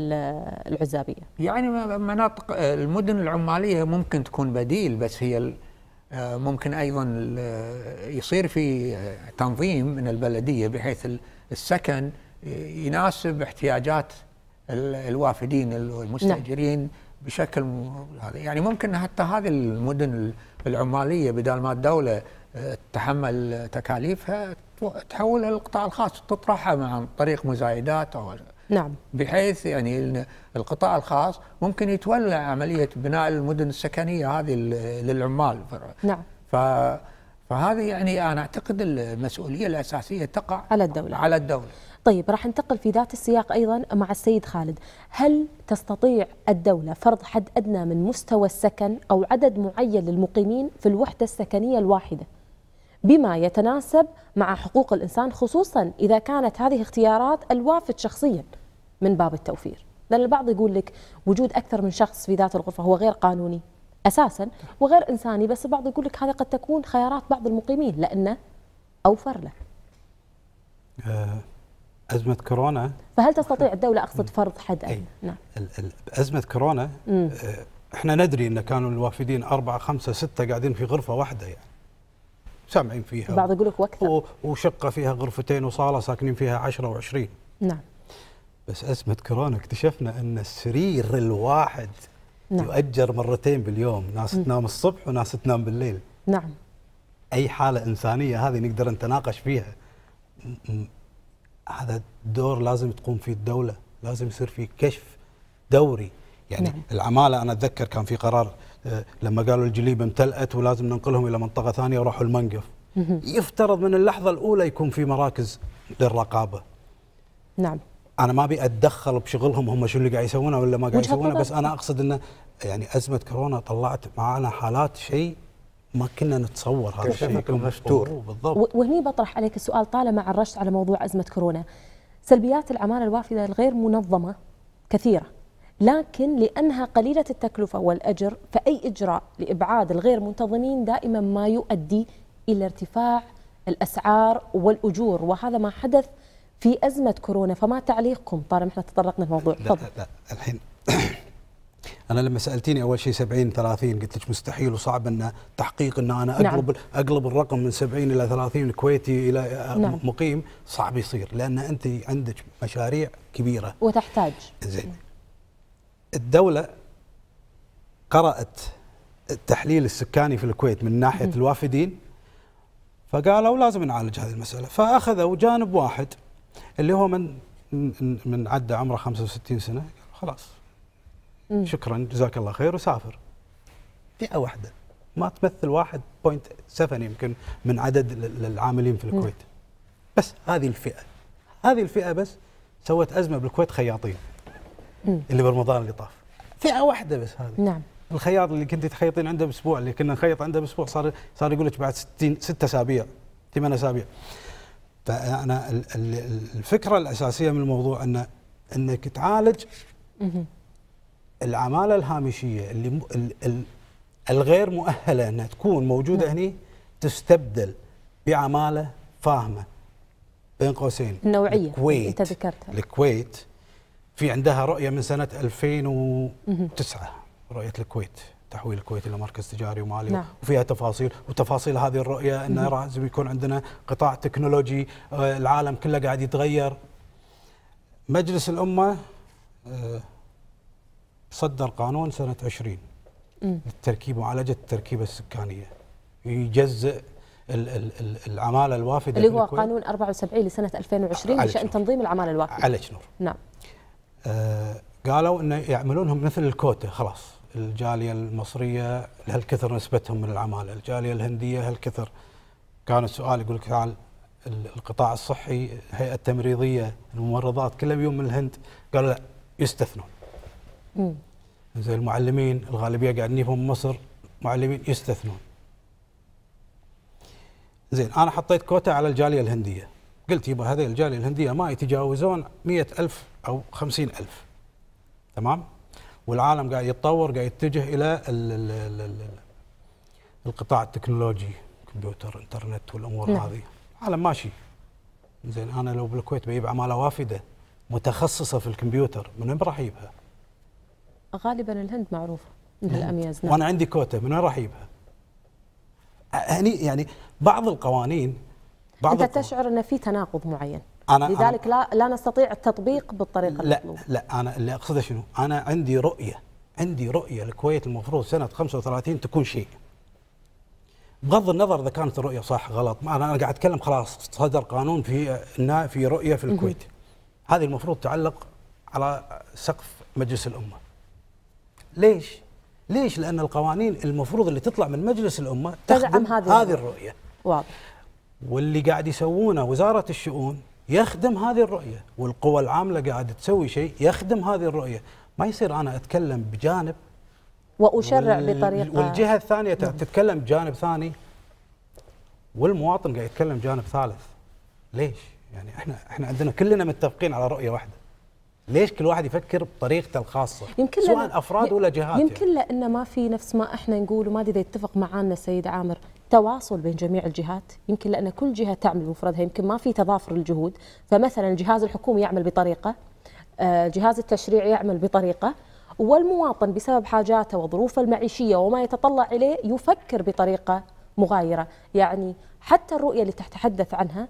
العزابيه يعني مناطق المدن العماليه ممكن تكون بديل بس هي ممكن ايضا يصير في تنظيم من البلديه بحيث السكن يناسب احتياجات الوافدين المستاجرين نعم. بشكل هذا يعني-, يعني ممكن حتى هذه المدن العماليه بدل ما الدوله آه، تتحمل تكاليفها تحولها للقطاع الخاص تطرحها مع عن طريق مزايدات او نعم بحيث يعني القطاع الخاص ممكن يتولى عمليه بناء المدن السكنيه هذه للعمال نعم ف فهذه يعني انا اعتقد المسؤوليه الاساسيه تقع على الدوله على الدوله طيب راح انتقل في ذات السياق ايضا مع السيد خالد، هل تستطيع الدوله فرض حد ادنى من مستوى السكن او عدد معين للمقيمين في الوحده السكنيه الواحده؟ بما يتناسب مع حقوق الانسان خصوصا اذا كانت هذه اختيارات الوافد شخصيا من باب التوفير، لان البعض يقول لك وجود اكثر من شخص في ذات الغرفه هو غير قانوني اساسا وغير انساني، بس البعض يقول لك هذه قد تكون خيارات بعض المقيمين لانه اوفر له. آه، أزمة كورونا فهل تستطيع الدولة أقصد فرض حد أي. نعم أزمة كورونا مم. آه، احنا ندري ان كانوا الوافدين أربعة خمسة ستة قاعدين في غرفة واحدة يعني سامعين فيها بعض يقول لك وقتها وشقة فيها غرفتين وصالة ساكنين فيها 10 و20 نعم بس أزمة كورونا اكتشفنا أن السرير الواحد نعم. يؤجر مرتين باليوم ناس مم. تنام الصبح وناس تنام بالليل نعم أي حالة إنسانية هذه نقدر نتناقش فيها هذا الدور لازم تقوم فيه الدوله لازم يصير في كشف دوري يعني نعم. العماله انا اتذكر كان في قرار آه، لما قالوا الجليب امتلأت ولازم ننقلهم الى منطقه ثانيه وراحوا المنقف يفترض من اللحظه الاولى يكون في مراكز للرقابه نعم انا ما ابي اتدخل بشغلهم هم شو اللي قاعد يسوونه ولا ما قاعد يسوونه بس انا اقصد انه يعني ازمه كورونا طلعت معانا حالات شيء ما كنا نتصور هذا الشيء مفتور بالضبط وهني بطرح عليك السؤال طالما عرشت على موضوع ازمه كورونا سلبيات العماله الوافده الغير منظمه كثيره لكن لانها قليله التكلفه والاجر فاي اجراء لابعاد الغير منتظمين دائما ما يؤدي الى ارتفاع الاسعار والاجور وهذا ما حدث في ازمه كورونا فما تعليقكم طالما احنا تطرقنا الموضوع لا, لا لا الحين انا لما سالتيني اول شيء 70 30 قلت لك مستحيل وصعب ان تحقيق ان انا اقلب نعم. اقلب الرقم من 70 الى 30 كويتي الى نعم. مقيم صعب يصير لان انت عندك مشاريع كبيره وتحتاج زين الدوله قرات التحليل السكاني في الكويت من ناحيه م. الوافدين فقالوا لازم نعالج هذه المساله فاخذوا جانب واحد اللي هو من من عدى عمره 65 سنه خلاص مم. شكرا جزاك الله خير وسافر فئه واحده ما تمثل 1.7 يمكن من عدد العاملين في الكويت مم. بس هذه الفئه هذه الفئه بس سوت ازمه بالكويت خياطين مم. اللي برمضان اللي طاف فئه واحده بس هذه نعم الخياط اللي كنت تخيطين عنده باسبوع اللي كنا نخيط عنده باسبوع صار صار يقول لك بعد 60 ست اسابيع ثمان اسابيع فانا الفكره الاساسيه من الموضوع ان انك تعالج العماله الهامشيه اللي الغير مؤهله انها تكون موجوده نعم. هني تستبدل بعماله فاهمه بين قوسين النوعيه الكويت انت ذكرتها الكويت في عندها رؤيه من سنه 2009 رؤيه الكويت تحويل الكويت الى مركز تجاري ومالي نعم. وفيها تفاصيل وتفاصيل هذه الرؤيه انه لازم يكون عندنا قطاع تكنولوجي آه، العالم كله قاعد يتغير مجلس الامه آه، صدر قانون سنة 20 للتركيب معالجة التركيبة السكانية يجزئ العمالة الوافدة اللي هو قانون 74 لسنة 2020 بشأن تنظيم العمالة الوافدة على نور نعم آه قالوا انه يعملونهم مثل الكوتا خلاص الجالية المصرية هالكثر نسبتهم من العمالة الجالية الهندية هالكثر كان السؤال يقول لك تعال القطاع الصحي الهيئة التمريضية الممرضات كلهم يوم من الهند قالوا لا يستثنون مم. زي المعلمين الغالبيه قاعدين في مصر معلمين يستثنون زين انا حطيت كوتا على الجاليه الهنديه قلت يبا هذه الجاليه الهنديه ما يتجاوزون مئة ألف او خمسين ألف تمام والعالم قاعد يتطور قاعد يتجه الى الـ الـ الـ الـ القطاع التكنولوجي كمبيوتر انترنت والامور نعم. هذه عالم ماشي زين انا لو بالكويت بجيب عماله وافده متخصصه في الكمبيوتر من وين راح اجيبها؟ غالبا الهند معروفه نعم. الامياز نعم. وانا عندي كوتا من وين راح اجيبها؟ هني يعني بعض القوانين بعض انت تشعر ان في تناقض معين أنا لذلك أنا لا لا نستطيع التطبيق بالطريقه لا المطلوبه لا انا اللي اقصده شنو؟ انا عندي رؤيه عندي رؤيه الكويت المفروض سنه 35 تكون شيء بغض النظر اذا كانت الرؤيه صح غلط انا قاعد اتكلم خلاص صدر قانون في في رؤيه في الكويت هذه المفروض تعلق على سقف مجلس الامه ليش؟ ليش؟ لأن القوانين المفروض اللي تطلع من مجلس الأمة تخدم هذه, هذه الرؤية واضح واللي قاعد يسوونه وزارة الشؤون يخدم هذه الرؤية والقوى العاملة قاعد تسوي شيء يخدم هذه الرؤية ما يصير أنا أتكلم بجانب وأشرع وال... بطريقة والجهة الثانية مم. نعم. تتكلم بجانب ثاني والمواطن قاعد يتكلم جانب ثالث ليش؟ يعني احنا احنا عندنا كلنا متفقين على رؤيه واحده ليش كل واحد يفكر بطريقته الخاصه يمكن سواء افراد ولا جهات يعني. يمكن يعني. لان ما في نفس ما احنا نقول وما ادري اذا يتفق معنا سيد عامر تواصل بين جميع الجهات يمكن لان كل جهه تعمل بمفردها يمكن ما في تضافر الجهود فمثلا الجهاز الحكومي يعمل بطريقه الجهاز آه، التشريعي يعمل بطريقه والمواطن بسبب حاجاته وظروفه المعيشيه وما يتطلع اليه يفكر بطريقه مغايره يعني حتى الرؤيه اللي تتحدث عنها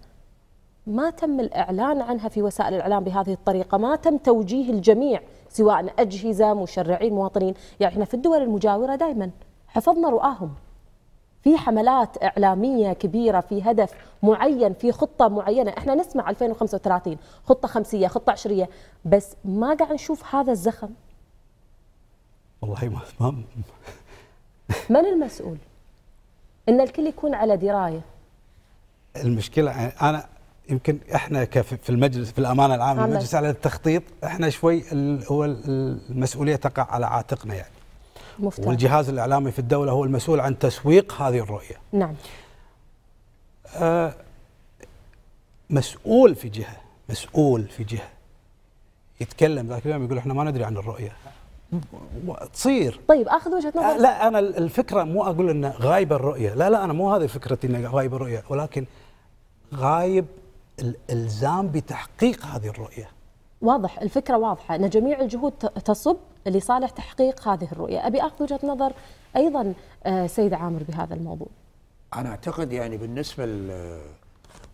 ما تم الإعلان عنها في وسائل الإعلام بهذه الطريقة ما تم توجيه الجميع سواء أجهزة مشرعين مواطنين يعني احنا في الدول المجاورة دائما حفظنا رؤاهم في حملات إعلامية كبيرة في هدف معين في خطة معينة احنا نسمع 2035 خطة خمسية خطة عشرية بس ما قاعد نشوف هذا الزخم والله ما من المسؤول ان الكل يكون على درايه المشكله انا يمكن احنا في المجلس في الامانه العامه المجلس على التخطيط احنا شوي هو المسؤوليه تقع على عاتقنا يعني مفتح. والجهاز الاعلامي في الدوله هو المسؤول عن تسويق هذه الرؤيه نعم آه مسؤول في جهه مسؤول في جهه يتكلم ذاك اليوم يقول احنا ما ندري عن الرؤيه تصير طيب اخذ وجهه آه، نظر لا انا الفكره مو اقول انه غايبه الرؤيه لا لا انا مو هذه فكرتي انه غايبه الرؤيه ولكن غايب الالزام بتحقيق هذه الرؤيه واضح الفكره واضحه ان جميع الجهود تصب لصالح تحقيق هذه الرؤيه ابي اخذ وجهه نظر ايضا آه، سيد عامر بهذا الموضوع انا اعتقد يعني بالنسبه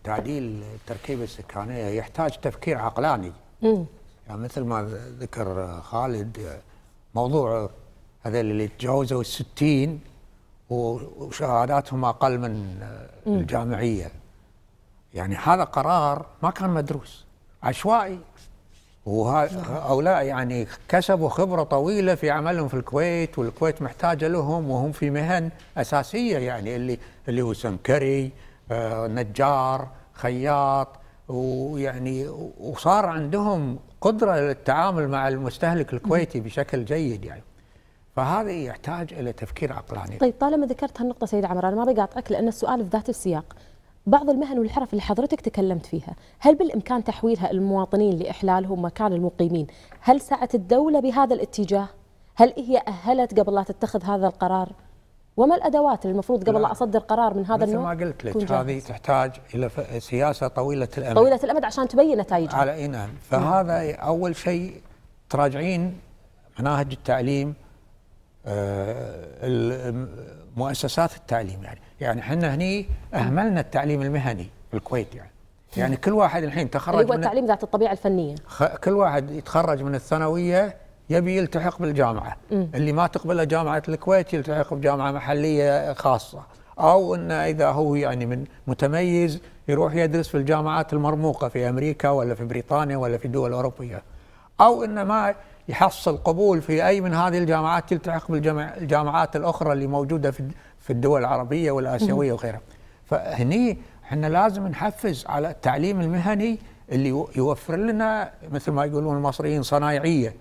لتعديل التركيبه السكانيه يحتاج تفكير عقلاني يعني مثل ما ذكر خالد موضوع هذا اللي تجاوزوا الستين وشهاداتهم اقل من الجامعيه يعني هذا قرار ما كان مدروس عشوائي وهؤلاء يعني كسبوا خبرة طويلة في عملهم في الكويت والكويت محتاجة لهم وهم في مهن أساسية يعني اللي اللي هو سمكري آه، نجار خياط ويعني وصار عندهم قدرة للتعامل مع المستهلك الكويتي بشكل جيد يعني فهذا يحتاج إلى تفكير عقلاني طيب طالما ذكرت هالنقطة سيد عمر أنا ما بقاطعك لأن السؤال في ذات السياق بعض المهن والحرف اللي حضرتك تكلمت فيها هل بالإمكان تحويلها المواطنين لإحلالهم مكان المقيمين هل سعت الدولة بهذا الاتجاه هل هي أهلت قبل لا تتخذ هذا القرار وما الأدوات اللي المفروض قبل لا أصدر قرار من هذا النوع مثل ما قلت لك هذه تحتاج إلى سياسة طويلة الأمد طويلة الأمد عشان تبين نتائجها على أي نعم فهذا مم. أول شيء تراجعين مناهج التعليم آه، مؤسسات التعليم يعني يعني احنا هني اهملنا التعليم المهني بالكويت يعني يعني كل واحد الحين تخرج اللي هو التعليم ذات الطبيعه الفنيه خ... كل واحد يتخرج من الثانويه يبي يلتحق بالجامعه م. اللي ما تقبله جامعه الكويت يلتحق بجامعه محليه خاصه او انه اذا هو يعني من متميز يروح يدرس في الجامعات المرموقه في امريكا ولا في بريطانيا ولا في دول اوروبيه أو إنما يحصل قبول في أي من هذه الجامعات تلتحق بالجامعات الأخرى اللي موجودة في الدول العربية والآسيوية وغيرها فهني احنا لازم نحفز على التعليم المهني اللي يوفر لنا مثل ما يقولون المصريين صنايعيه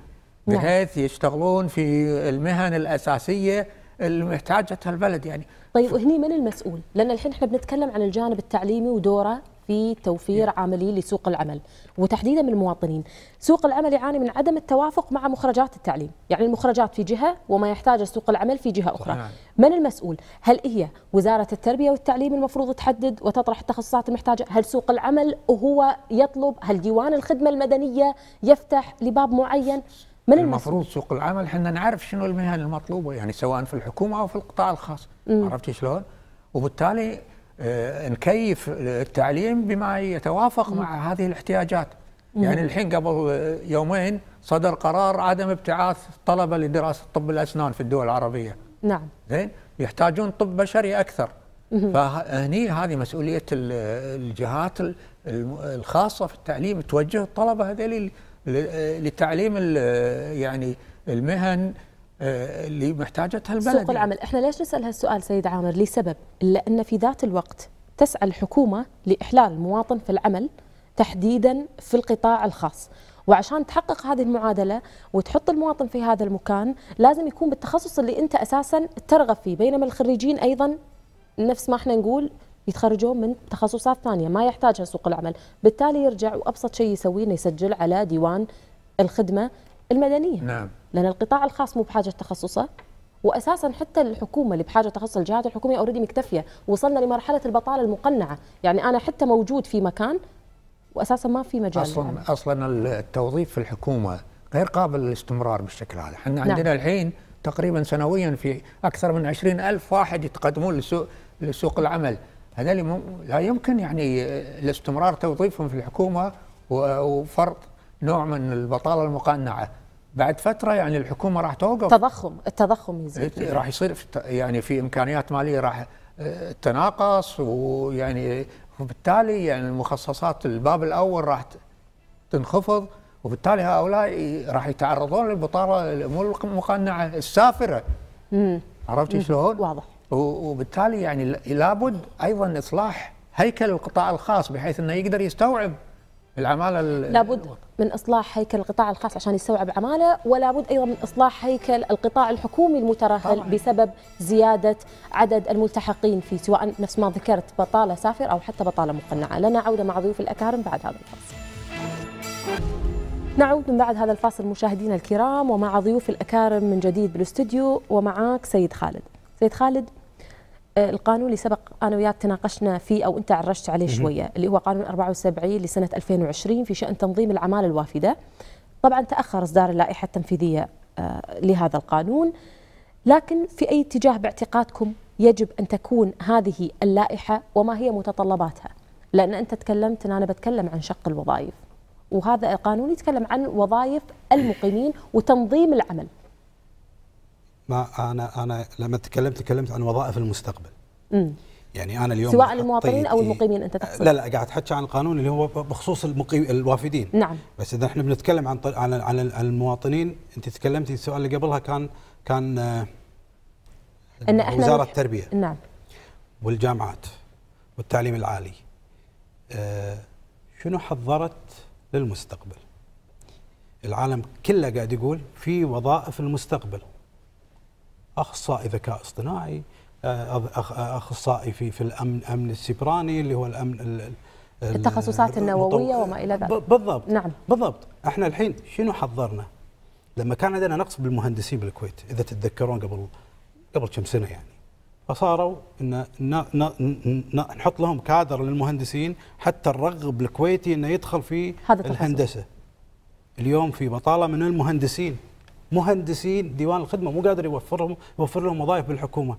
نعم. بحيث يشتغلون في المهن الاساسيه اللي محتاجتها البلد يعني طيب وهني من المسؤول؟ لان الحين احنا بنتكلم عن الجانب التعليمي ودوره في توفير إيه. عاملين لسوق العمل وتحديدا من المواطنين سوق العمل يعاني من عدم التوافق مع مخرجات التعليم يعني المخرجات في جهة وما يحتاجه سوق العمل في جهة أخرى من المسؤول هل هي وزارة التربية والتعليم المفروض تحدد وتطرح التخصصات المحتاجة هل سوق العمل هو يطلب هل ديوان الخدمة المدنية يفتح لباب معين من المفروض سوق العمل احنا نعرف شنو المهن المطلوبه يعني سواء في الحكومه او في القطاع الخاص عرفتي شلون؟ وبالتالي آه، نكيف التعليم بما يتوافق مع هذه الاحتياجات يعني الحين قبل يومين صدر قرار عدم ابتعاث طلبه لدراسه طب الاسنان في الدول العربيه نعم زين يحتاجون طب بشري اكثر فهني هذه مسؤوليه الجهات الخاصه في التعليم توجه الطلبه هذول لتعليم يعني المهن آه، اللي محتاجتها البلد سوق العمل احنا ليش نسال هالسؤال سيد عامر لسبب لان في ذات الوقت تسعى الحكومه لاحلال المواطن في العمل تحديدا في القطاع الخاص وعشان تحقق هذه المعادله وتحط المواطن في هذا المكان لازم يكون بالتخصص اللي انت اساسا ترغب فيه بينما الخريجين ايضا نفس ما احنا نقول يتخرجون من تخصصات ثانيه ما يحتاجها سوق العمل بالتالي يرجع وابسط شيء يسويه انه يسجل على ديوان الخدمه المدنيه نعم لان القطاع الخاص مو بحاجه تخصصه واساسا حتى الحكومه اللي بحاجه تخصص الجهات الحكوميه اوريدي مكتفيه وصلنا لمرحله البطاله المقنعه يعني انا حتى موجود في مكان واساسا ما في مجال اصلا يعني. اصلا التوظيف في الحكومه غير قابل للاستمرار بالشكل هذا احنا نعم. عندنا الحين تقريبا سنويا في اكثر من عشرين ألف واحد يتقدمون لسوق لسوق العمل هذول لا يمكن يعني الاستمرار آه، توظيفهم في الحكومه آه، وفرض نوع من البطاله المقنعه بعد فتره يعني الحكومه راح توقف تضخم التضخم يزيد إيه، راح يصير يعني في امكانيات ماليه راح آه، تناقص ويعني وبالتالي يعني المخصصات الباب الاول راح تنخفض وبالتالي هؤلاء راح يتعرضون للبطاله الامور المقنعه السافره مم. عرفتي شلون؟ واضح وبالتالي يعني لابد ايضا اصلاح هيكل القطاع الخاص بحيث انه يقدر يستوعب العماله لابد من اصلاح هيكل القطاع الخاص عشان يستوعب عماله ولا بد ايضا من اصلاح هيكل القطاع الحكومي المترهل طبعاً. بسبب زياده عدد الملتحقين فيه سواء نفس ما ذكرت بطاله سافر او حتى بطاله مقنعه لنا عوده مع ضيوف الاكارم بعد هذا الفصل نعود من بعد هذا الفاصل مشاهدينا الكرام ومع ضيوف الاكارم من جديد بالاستوديو ومعاك سيد خالد سيد خالد آه، القانون اللي سبق انا وياك تناقشنا فيه او انت عرجت عليه شويه اللي هو قانون 74 لسنه 2020 في شان تنظيم العماله الوافده طبعا تاخر اصدار اللائحه التنفيذيه آه، لهذا القانون لكن في اي اتجاه باعتقادكم يجب ان تكون هذه اللائحه وما هي متطلباتها لان انت تكلمت انا بتكلم عن شق الوظائف وهذا القانون يتكلم عن وظائف المقيمين وتنظيم العمل ما انا انا لما تكلمت تكلمت عن وظائف المستقبل. امم يعني انا اليوم سواء المواطنين او إيه، المقيمين انت تقصد لا لا قاعد احكي عن القانون اللي هو بخصوص المقيم الوافدين نعم بس اذا احنا بنتكلم عن عن عن المواطنين انت تكلمتي السؤال اللي قبلها كان كان آه، ان احنا وزاره التربيه نعم والجامعات والتعليم العالي آه شنو حضرت للمستقبل؟ العالم كله قاعد يقول في وظائف المستقبل اخصائي ذكاء اصطناعي آه، اخصائي في في الامن امن السبراني اللي هو الامن التخصصات النوويه وما الى ذلك بالضبط نعم بالضبط احنا الحين شنو حضرنا؟ لما كان عندنا نقص بالمهندسين بالكويت اذا تتذكرون قبل قبل كم سنه يعني فصاروا ان نحط لهم كادر للمهندسين حتى نرغب الكويتي انه يدخل في الهندسه اليوم في بطاله من المهندسين مهندسين ديوان الخدمه مو قادر يوفرهم يوفر لهم وظائف بالحكومه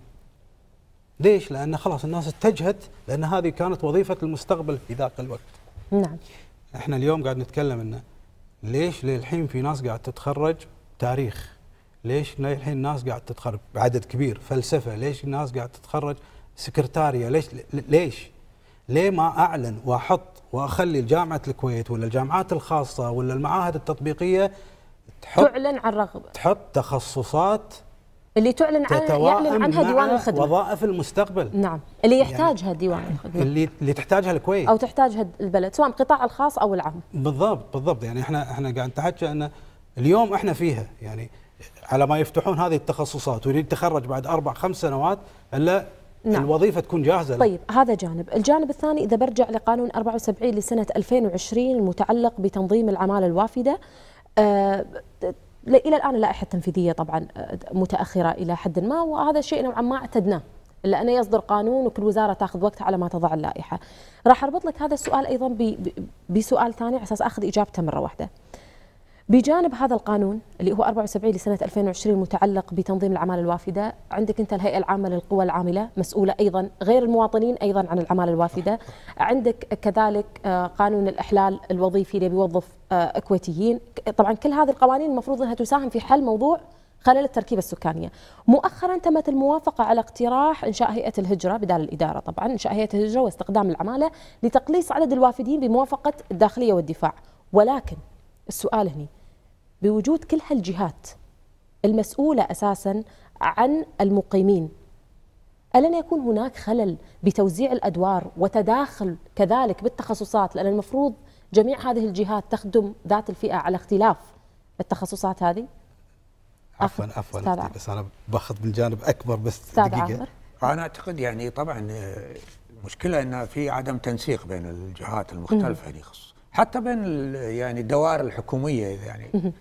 ليش؟ لأن خلاص الناس اتجهت لأن هذه كانت وظيفة المستقبل في ذاك الوقت. نعم. احنا اليوم قاعد نتكلم انه ليش للحين في ناس قاعد تتخرج تاريخ؟ ليش للحين الناس قاعد تتخرج بعدد كبير فلسفة؟ ليش الناس قاعد تتخرج سكرتارية؟ ليش ليش؟ ليه ما أعلن وأحط وأخلي جامعة الكويت ولا الجامعات الخاصة ولا المعاهد التطبيقية تحط تعلن عن رغبة تحط تخصصات اللي تعلن عنها يعلن عنها ديوان الخدمه وظائف المستقبل نعم اللي يعني يحتاجها يعني ديوان الخدمه اللي اللي تحتاجها الكويت او تحتاجها البلد سواء القطاع الخاص او العام بالضبط بالضبط يعني احنا احنا قاعد نتحكى ان اليوم احنا فيها يعني على ما يفتحون هذه التخصصات واللي يتخرج بعد اربع خمس سنوات الا نعم. الوظيفة تكون جاهزة طيب هذا جانب الجانب الثاني إذا برجع لقانون 74 لسنة 2020 المتعلق بتنظيم العمالة الوافدة آه، الى الان اللائحه التنفيذيه طبعا آه، متاخره الى حد ما وهذا شيء نوعا ما اعتدناه الا انه يصدر قانون وكل وزاره تاخذ وقت على ما تضع اللائحه. راح اربط لك هذا السؤال ايضا بسؤال ثاني على اساس اخذ اجابته مره واحده. بجانب هذا القانون اللي هو 74 لسنة 2020 المتعلق بتنظيم العمالة الوافدة عندك أنت الهيئة العامة للقوى العاملة مسؤولة أيضا غير المواطنين أيضا عن العمالة الوافدة عندك كذلك آه، قانون الإحلال الوظيفي اللي بيوظف آه، كويتيين طبعا كل هذه القوانين المفروض أنها تساهم في حل موضوع خلل التركيبة السكانية مؤخرا تمت الموافقة على اقتراح إنشاء هيئة الهجرة بدال الإدارة طبعا إنشاء هيئة الهجرة واستخدام العمالة لتقليص عدد الوافدين بموافقة الداخلية والدفاع ولكن السؤال هنا بوجود كل هالجهات المسؤولة أساسا عن المقيمين ألن يكون هناك خلل بتوزيع الأدوار وتداخل كذلك بالتخصصات لأن المفروض جميع هذه الجهات تخدم ذات الفئة على اختلاف التخصصات هذه عفوا عفوا بس أنا باخذ من جانب أكبر بس دقيقة عمر. أنا أعتقد يعني طبعا آه، المشكلة أن في عدم تنسيق بين الجهات المختلفة اللي يعني يخص حتى بين يعني الدوائر الحكومية يعني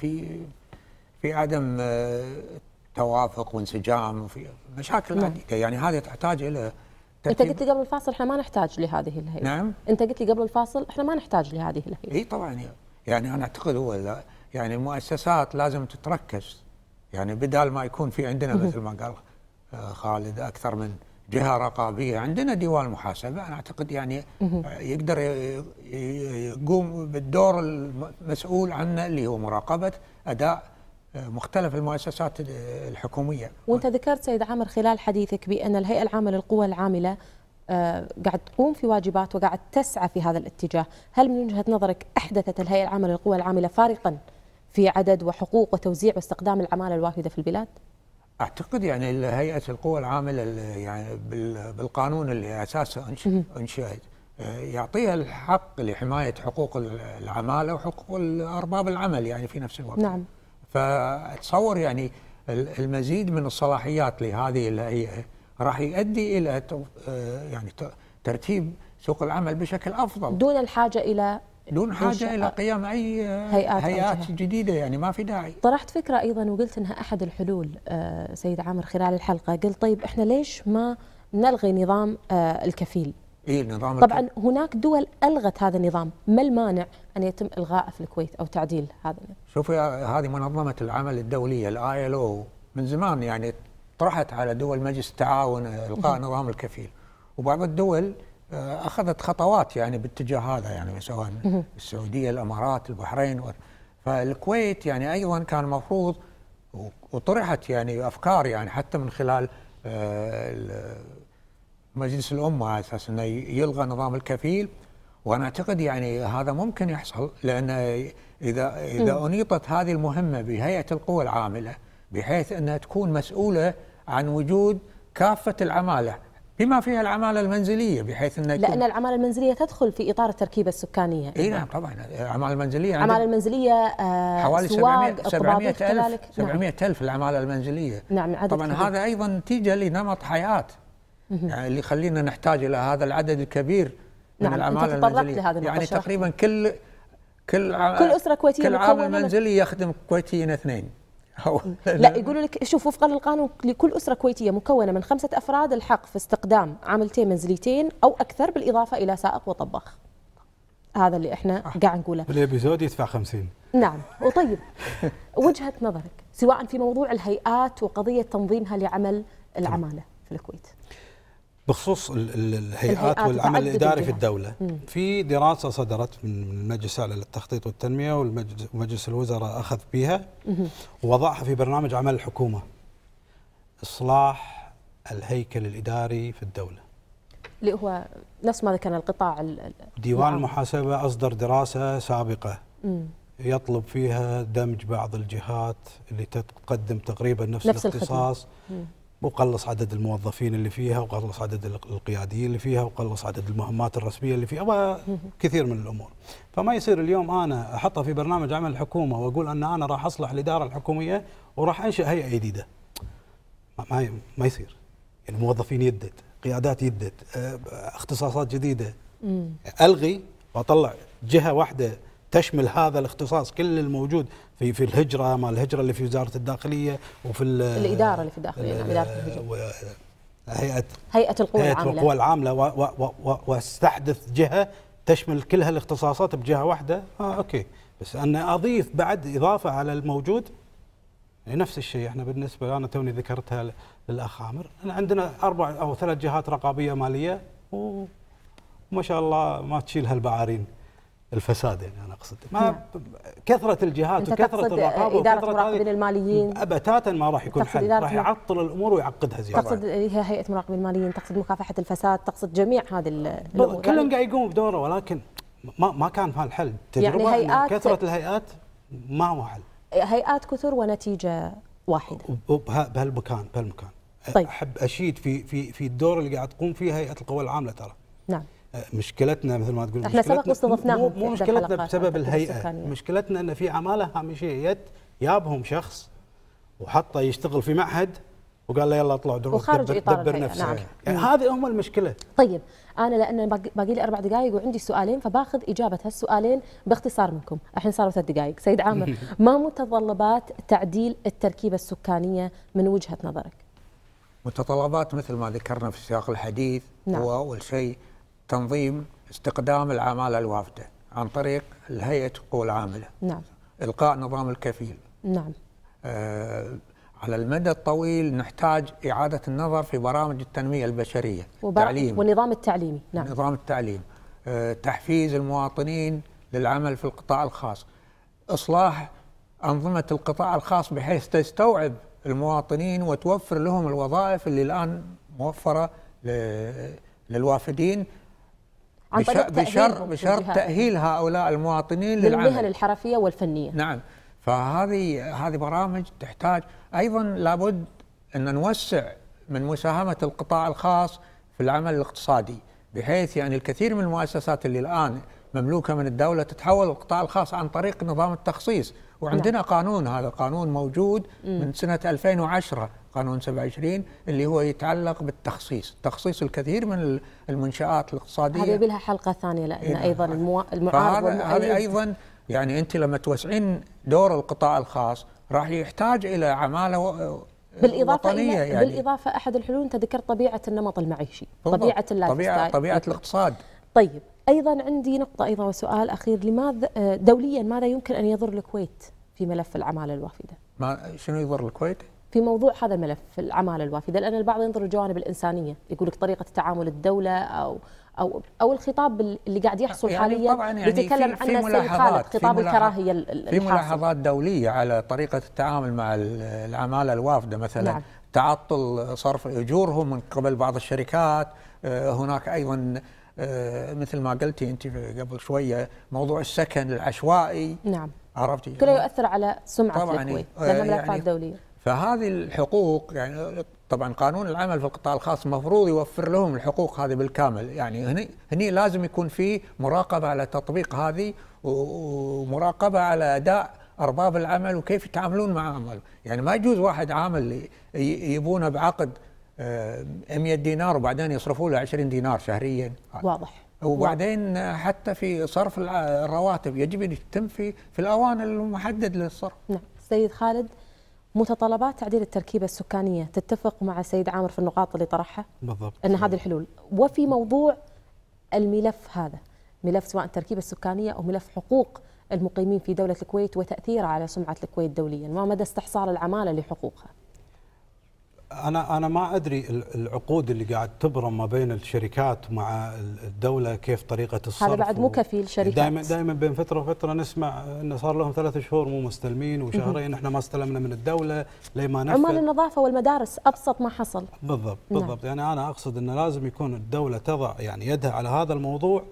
في في عدم آه، توافق وانسجام وفي مشاكل نعم. عديده يعني هذه تحتاج الى انت قلت لي قبل الفاصل احنا ما نحتاج لهذه الهيئه نعم انت قلت لي قبل الفاصل احنا ما نحتاج لهذه الهيئه اي طبعا يعني انا اعتقد هو يعني المؤسسات لازم تتركز يعني بدال ما يكون في عندنا مثل ما قال خالد اكثر من جهه رقابيه عندنا ديوان محاسبه انا اعتقد يعني يقدر يقوم بالدور المسؤول عنه اللي هو مراقبه اداء مختلف المؤسسات الحكوميه وانت ذكرت سيد عامر خلال حديثك بان الهيئه العامه للقوى العامله آه، قاعد تقوم في واجبات وقاعد تسعى في هذا الاتجاه هل من وجهه نظرك احدثت الهيئه العامه للقوى العامله فارقا في عدد وحقوق وتوزيع واستقدام العماله الوافده في البلاد اعتقد يعني هيئه القوى العامله يعني بالقانون اللي اساسه انشئت آه، يعطيها الحق لحمايه حقوق العماله وحقوق ارباب العمل يعني في نفس الوقت. نعم. فاتصور يعني المزيد من الصلاحيات لهذه الهيئه راح يؤدي الى آه، يعني ترتيب سوق العمل بشكل افضل. دون الحاجه الى دون حاجه الى قيام اي هيئات, هيئات جديده يعني ما في داعي طرحت فكره ايضا وقلت انها احد الحلول آه، سيد عامر خلال الحلقه قلت طيب احنا ليش ما نلغي نظام آه، الكفيل إيه نظام طبعا الكفيل. هناك دول الغت هذا النظام ما المانع ان يتم الغائه في الكويت او تعديل هذا شوفي هذه منظمه العمل الدوليه الاي ال او من زمان يعني طرحت على دول مجلس التعاون الغاء نظام الكفيل وبعض الدول آه، اخذت خطوات يعني باتجاه هذا يعني سواء السعوديه الامارات البحرين فالكويت يعني ايضا كان المفروض وطرحت يعني افكار يعني حتى من خلال آه، مجلس الامه على اساس انه يلغى نظام الكفيل وانا اعتقد يعني هذا ممكن يحصل لان اذا اذا انيطت هذه المهمه بهيئه القوى العامله بحيث انها تكون مسؤوله عن وجود كافه العماله بما فيها العماله المنزليه بحيث ان لان العماله المنزليه تدخل في اطار التركيبه السكانيه اي نعم طبعا العماله المنزليه العماله المنزليه آه حوالي 700 700 الف 700 نعم. الف العماله المنزليه نعم عدد طبعا كبير. هذا ايضا نتيجه لنمط حياه يعني اللي يخلينا نحتاج الى هذا العدد الكبير من نعم العماله المنزليه لهذا يعني تقريبا كل كل كل اسره كويتيه كل عامل منزلي يخدم كويتيين اثنين لا يقولوا لك شوف وفقا للقانون لكل اسره كويتيه مكونه من خمسه افراد الحق في استقدام عاملتين منزليتين او اكثر بالاضافه الى سائق وطباخ هذا اللي احنا آه. قاعد نقوله بالابيزود يدفع 50 نعم وطيب وجهه نظرك سواء في موضوع الهيئات وقضيه تنظيمها لعمل العماله في الكويت بخصوص الهيئات والعمل الاداري في الدوله في دراسه صدرت من المجلس الاعلى التخطيط والتنميه ومجلس الوزراء اخذ بها ووضعها في برنامج عمل الحكومه اصلاح الهيكل الاداري في الدوله اللي هو نفس ما ذكرنا القطاع ديوان المحاسبه اصدر دراسه سابقه يطلب فيها دمج بعض الجهات اللي تقدم تقريبا نفس, نفس الاختصاص الخدمة. وقلص عدد الموظفين اللي فيها وقلص عدد القياديين اللي فيها وقلص عدد المهمات الرسميه اللي فيها وكثير من الامور فما يصير اليوم انا احطها في برنامج عمل الحكومه واقول ان انا راح اصلح الاداره الحكوميه وراح انشا هيئه جديده ما ما يصير يعني الموظفين يدد قيادات يدد آه، اختصاصات جديده الغي واطلع جهه واحده تشمل هذا الاختصاص كل الموجود في في الهجره مال الهجره اللي في وزاره الداخليه وفي الاداره اللي في الداخليه نعم اداره الهجره هيئه هيئه القوى هيئة العامله القوى العامله واستحدث جهه تشمل كل هالاختصاصات بجهه واحده اه اوكي بس أن اضيف بعد اضافه على الموجود نفس الشيء احنا بالنسبه انا توني ذكرتها للاخ عامر عندنا اربع او ثلاث جهات رقابيه ماليه وما شاء الله ما تشيل هالبعارين الفساد يعني انا اقصد ما كثره الجهات وكثره الرقابه وكثره المراقبين الماليين بتاتا ما راح يكون حل راح يعطل الامور ويعقدها زياده تقصد هي هيئه مراقبين الماليين تقصد مكافحه الفساد تقصد جميع هذه الامور كلهم قاعد يقومون بدوره ولكن ما ما كان هالحل تجربه يعني هيئات كثره الهيئات ما هو حل هيئات كثر ونتيجه واحده بهالمكان بهالمكان طيب احب اشيد في في في الدور اللي قاعد تقوم فيه هيئه القوى العامله ترى نعم مشكلتنا مثل ما تقول احنا سبق واستضفناهم مو مشكلتنا بسبب الهيئه مشكلتنا ان في عماله هامشيه يابهم شخص وحطه يشتغل في معهد وقال له يلا اطلع دروس وخارج دبر, دبر نفسك نعم. يعني هذه هم المشكله طيب انا لان باقي لي اربع دقائق وعندي سؤالين فباخذ اجابه هالسؤالين باختصار منكم الحين صاروا ثلاث دقائق سيد عامر ما متطلبات تعديل التركيبه السكانيه من وجهه نظرك متطلبات مثل ما ذكرنا في السياق الحديث نعم. هو اول شيء تنظيم استقدام العمالة الوافدة عن طريق الهيئة القوى العاملة نعم إلقاء نظام الكفيل نعم آه على المدى الطويل نحتاج إعادة النظر في برامج التنمية البشرية وبر... ونظام والنظام التعليمي نعم نظام التعليم آه تحفيز المواطنين للعمل في القطاع الخاص إصلاح أنظمة القطاع الخاص بحيث تستوعب المواطنين وتوفر لهم الوظائف اللي الآن موفرة للوافدين عن طريق بشرط بشرط تأهيل هؤلاء المواطنين للعمل للمهن الحرفية والفنية نعم فهذه هذه برامج تحتاج أيضا لابد أن نوسع من مساهمة القطاع الخاص في العمل الاقتصادي بحيث يعني الكثير من المؤسسات اللي الآن مملوكه من الدوله تتحول للقطاع الخاص عن طريق نظام التخصيص وعندنا لا. نعم. قانون هذا قانون موجود م. من سنه 2010 قانون 27 اللي هو يتعلق بالتخصيص تخصيص الكثير من المنشآت الاقتصادية هذه لها حلقة ثانية لأن إيه نعم. أيضا المو... المعارض هذه أيضا يعني أنت لما توسعين دور القطاع الخاص راح يحتاج إلى عمالة و... بالإضافة وطنية إلى يعني بالإضافة أحد الحلول أنت ذكرت طبيعة النمط المعيشي طبيعة اللايف طبيعة, طبيعة الاقتصاد طيب ايضا عندي نقطه ايضا وسؤال اخير لماذا آه، دوليا ماذا يمكن ان يضر الكويت في ملف العماله الوافده ما شنو يضر الكويت في موضوع هذا الملف في العماله الوافده لان البعض ينظر للجوانب الانسانيه يقول لك طريقه تعامل الدوله او او او الخطاب اللي قاعد يحصل يعني حاليا طبعا يعني يتكلم عن ملاحظات خالد خطاب الكراهيه الحاصل في ملاحظات دوليه على طريقه التعامل مع العماله الوافده مثلا نعم. تعطل صرف اجورهم من قبل بعض الشركات آه، هناك ايضا آه، مثل ما قلتي انت قبل شويه موضوع السكن العشوائي نعم عرفتي كله يؤثر على سمعه طبعا الكويت إيه، لانها ملفات يعني دوليه فهذه الحقوق يعني طبعا قانون العمل في القطاع الخاص مفروض يوفر لهم الحقوق هذه بالكامل يعني هني هني لازم يكون في مراقبه على تطبيق هذه ومراقبه على اداء ارباب العمل وكيف يتعاملون مع عمل يعني ما يجوز واحد عامل يبونه بعقد 100 آه، دينار وبعدين يصرفوا له 20 دينار شهريا واضح وبعدين واضح. حتى في صرف الرواتب يجب ان يتم في في الاوان المحدد للصرف نعم سيد خالد متطلبات تعديل التركيبة السكانية تتفق مع سيد عامر في النقاط اللي طرحها بالضبط أن هذه الحلول وفي موضوع الملف هذا ملف سواء التركيبة السكانية أو ملف حقوق المقيمين في دولة الكويت وتأثيرها على سمعة الكويت دوليا ما مدى استحصار العمالة لحقوقها انا انا ما ادري العقود اللي قاعد تبرم ما بين الشركات مع الدوله كيف طريقه الصرف هذا بعد مو كفيل شركات دائما دائما بين فتره وفتره نسمع انه صار لهم ثلاثة شهور مو مستلمين وشهرين احنا ما استلمنا من الدوله ليه ما نفذ عمال النظافه والمدارس ابسط ما حصل بالضبط نعم. بالضبط نعم. يعني انا اقصد انه لازم يكون الدوله تضع يعني يدها على هذا الموضوع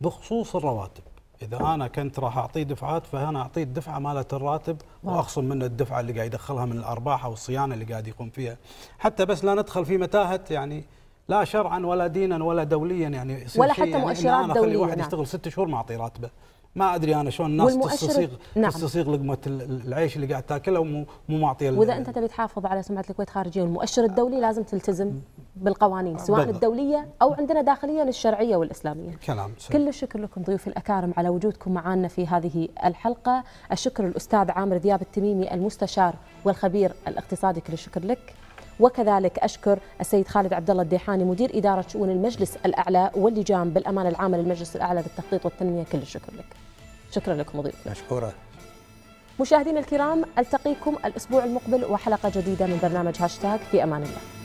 بخصوص الرواتب اذا انا كنت راح اعطيه دفعات فانا اعطيه الدفعه مالت الراتب واخصم منه الدفعه اللي قاعد يدخلها من الارباح او الصيانه اللي قاعد يقوم فيها حتى بس لا ندخل في متاهه يعني لا شرعا ولا دينا ولا دوليا يعني ولا حتى يعني مؤشرات إن دوليه واحد نعم. يشتغل ست شهور ما اعطيه راتبه ما ادري انا شلون الناس تستصيغ نعم. تستصيغ لقمه العيش اللي قاعد تاكلها ومو مو معطيه واذا انت تبي تحافظ على سمعه الكويت خارجيا المؤشر الدولي لازم تلتزم بالقوانين سواء بلد. الدوليه او عندنا داخليا الشرعيه والاسلاميه كلام سوي. كل الشكر لكم ضيوفي الاكارم على وجودكم معنا في هذه الحلقه الشكر الاستاذ عامر دياب التميمي المستشار والخبير الاقتصادي كل الشكر لك وكذلك أشكر السيد خالد عبد الله الديحاني مدير إدارة شؤون المجلس الأعلى واللجان بالأمانة العامة للمجلس الأعلى للتخطيط والتنمية كل الشكر لك شكرا لكم مضيفنا مشكورة مشاهدينا الكرام ألتقيكم الأسبوع المقبل وحلقة جديدة من برنامج هاشتاج في أمان الله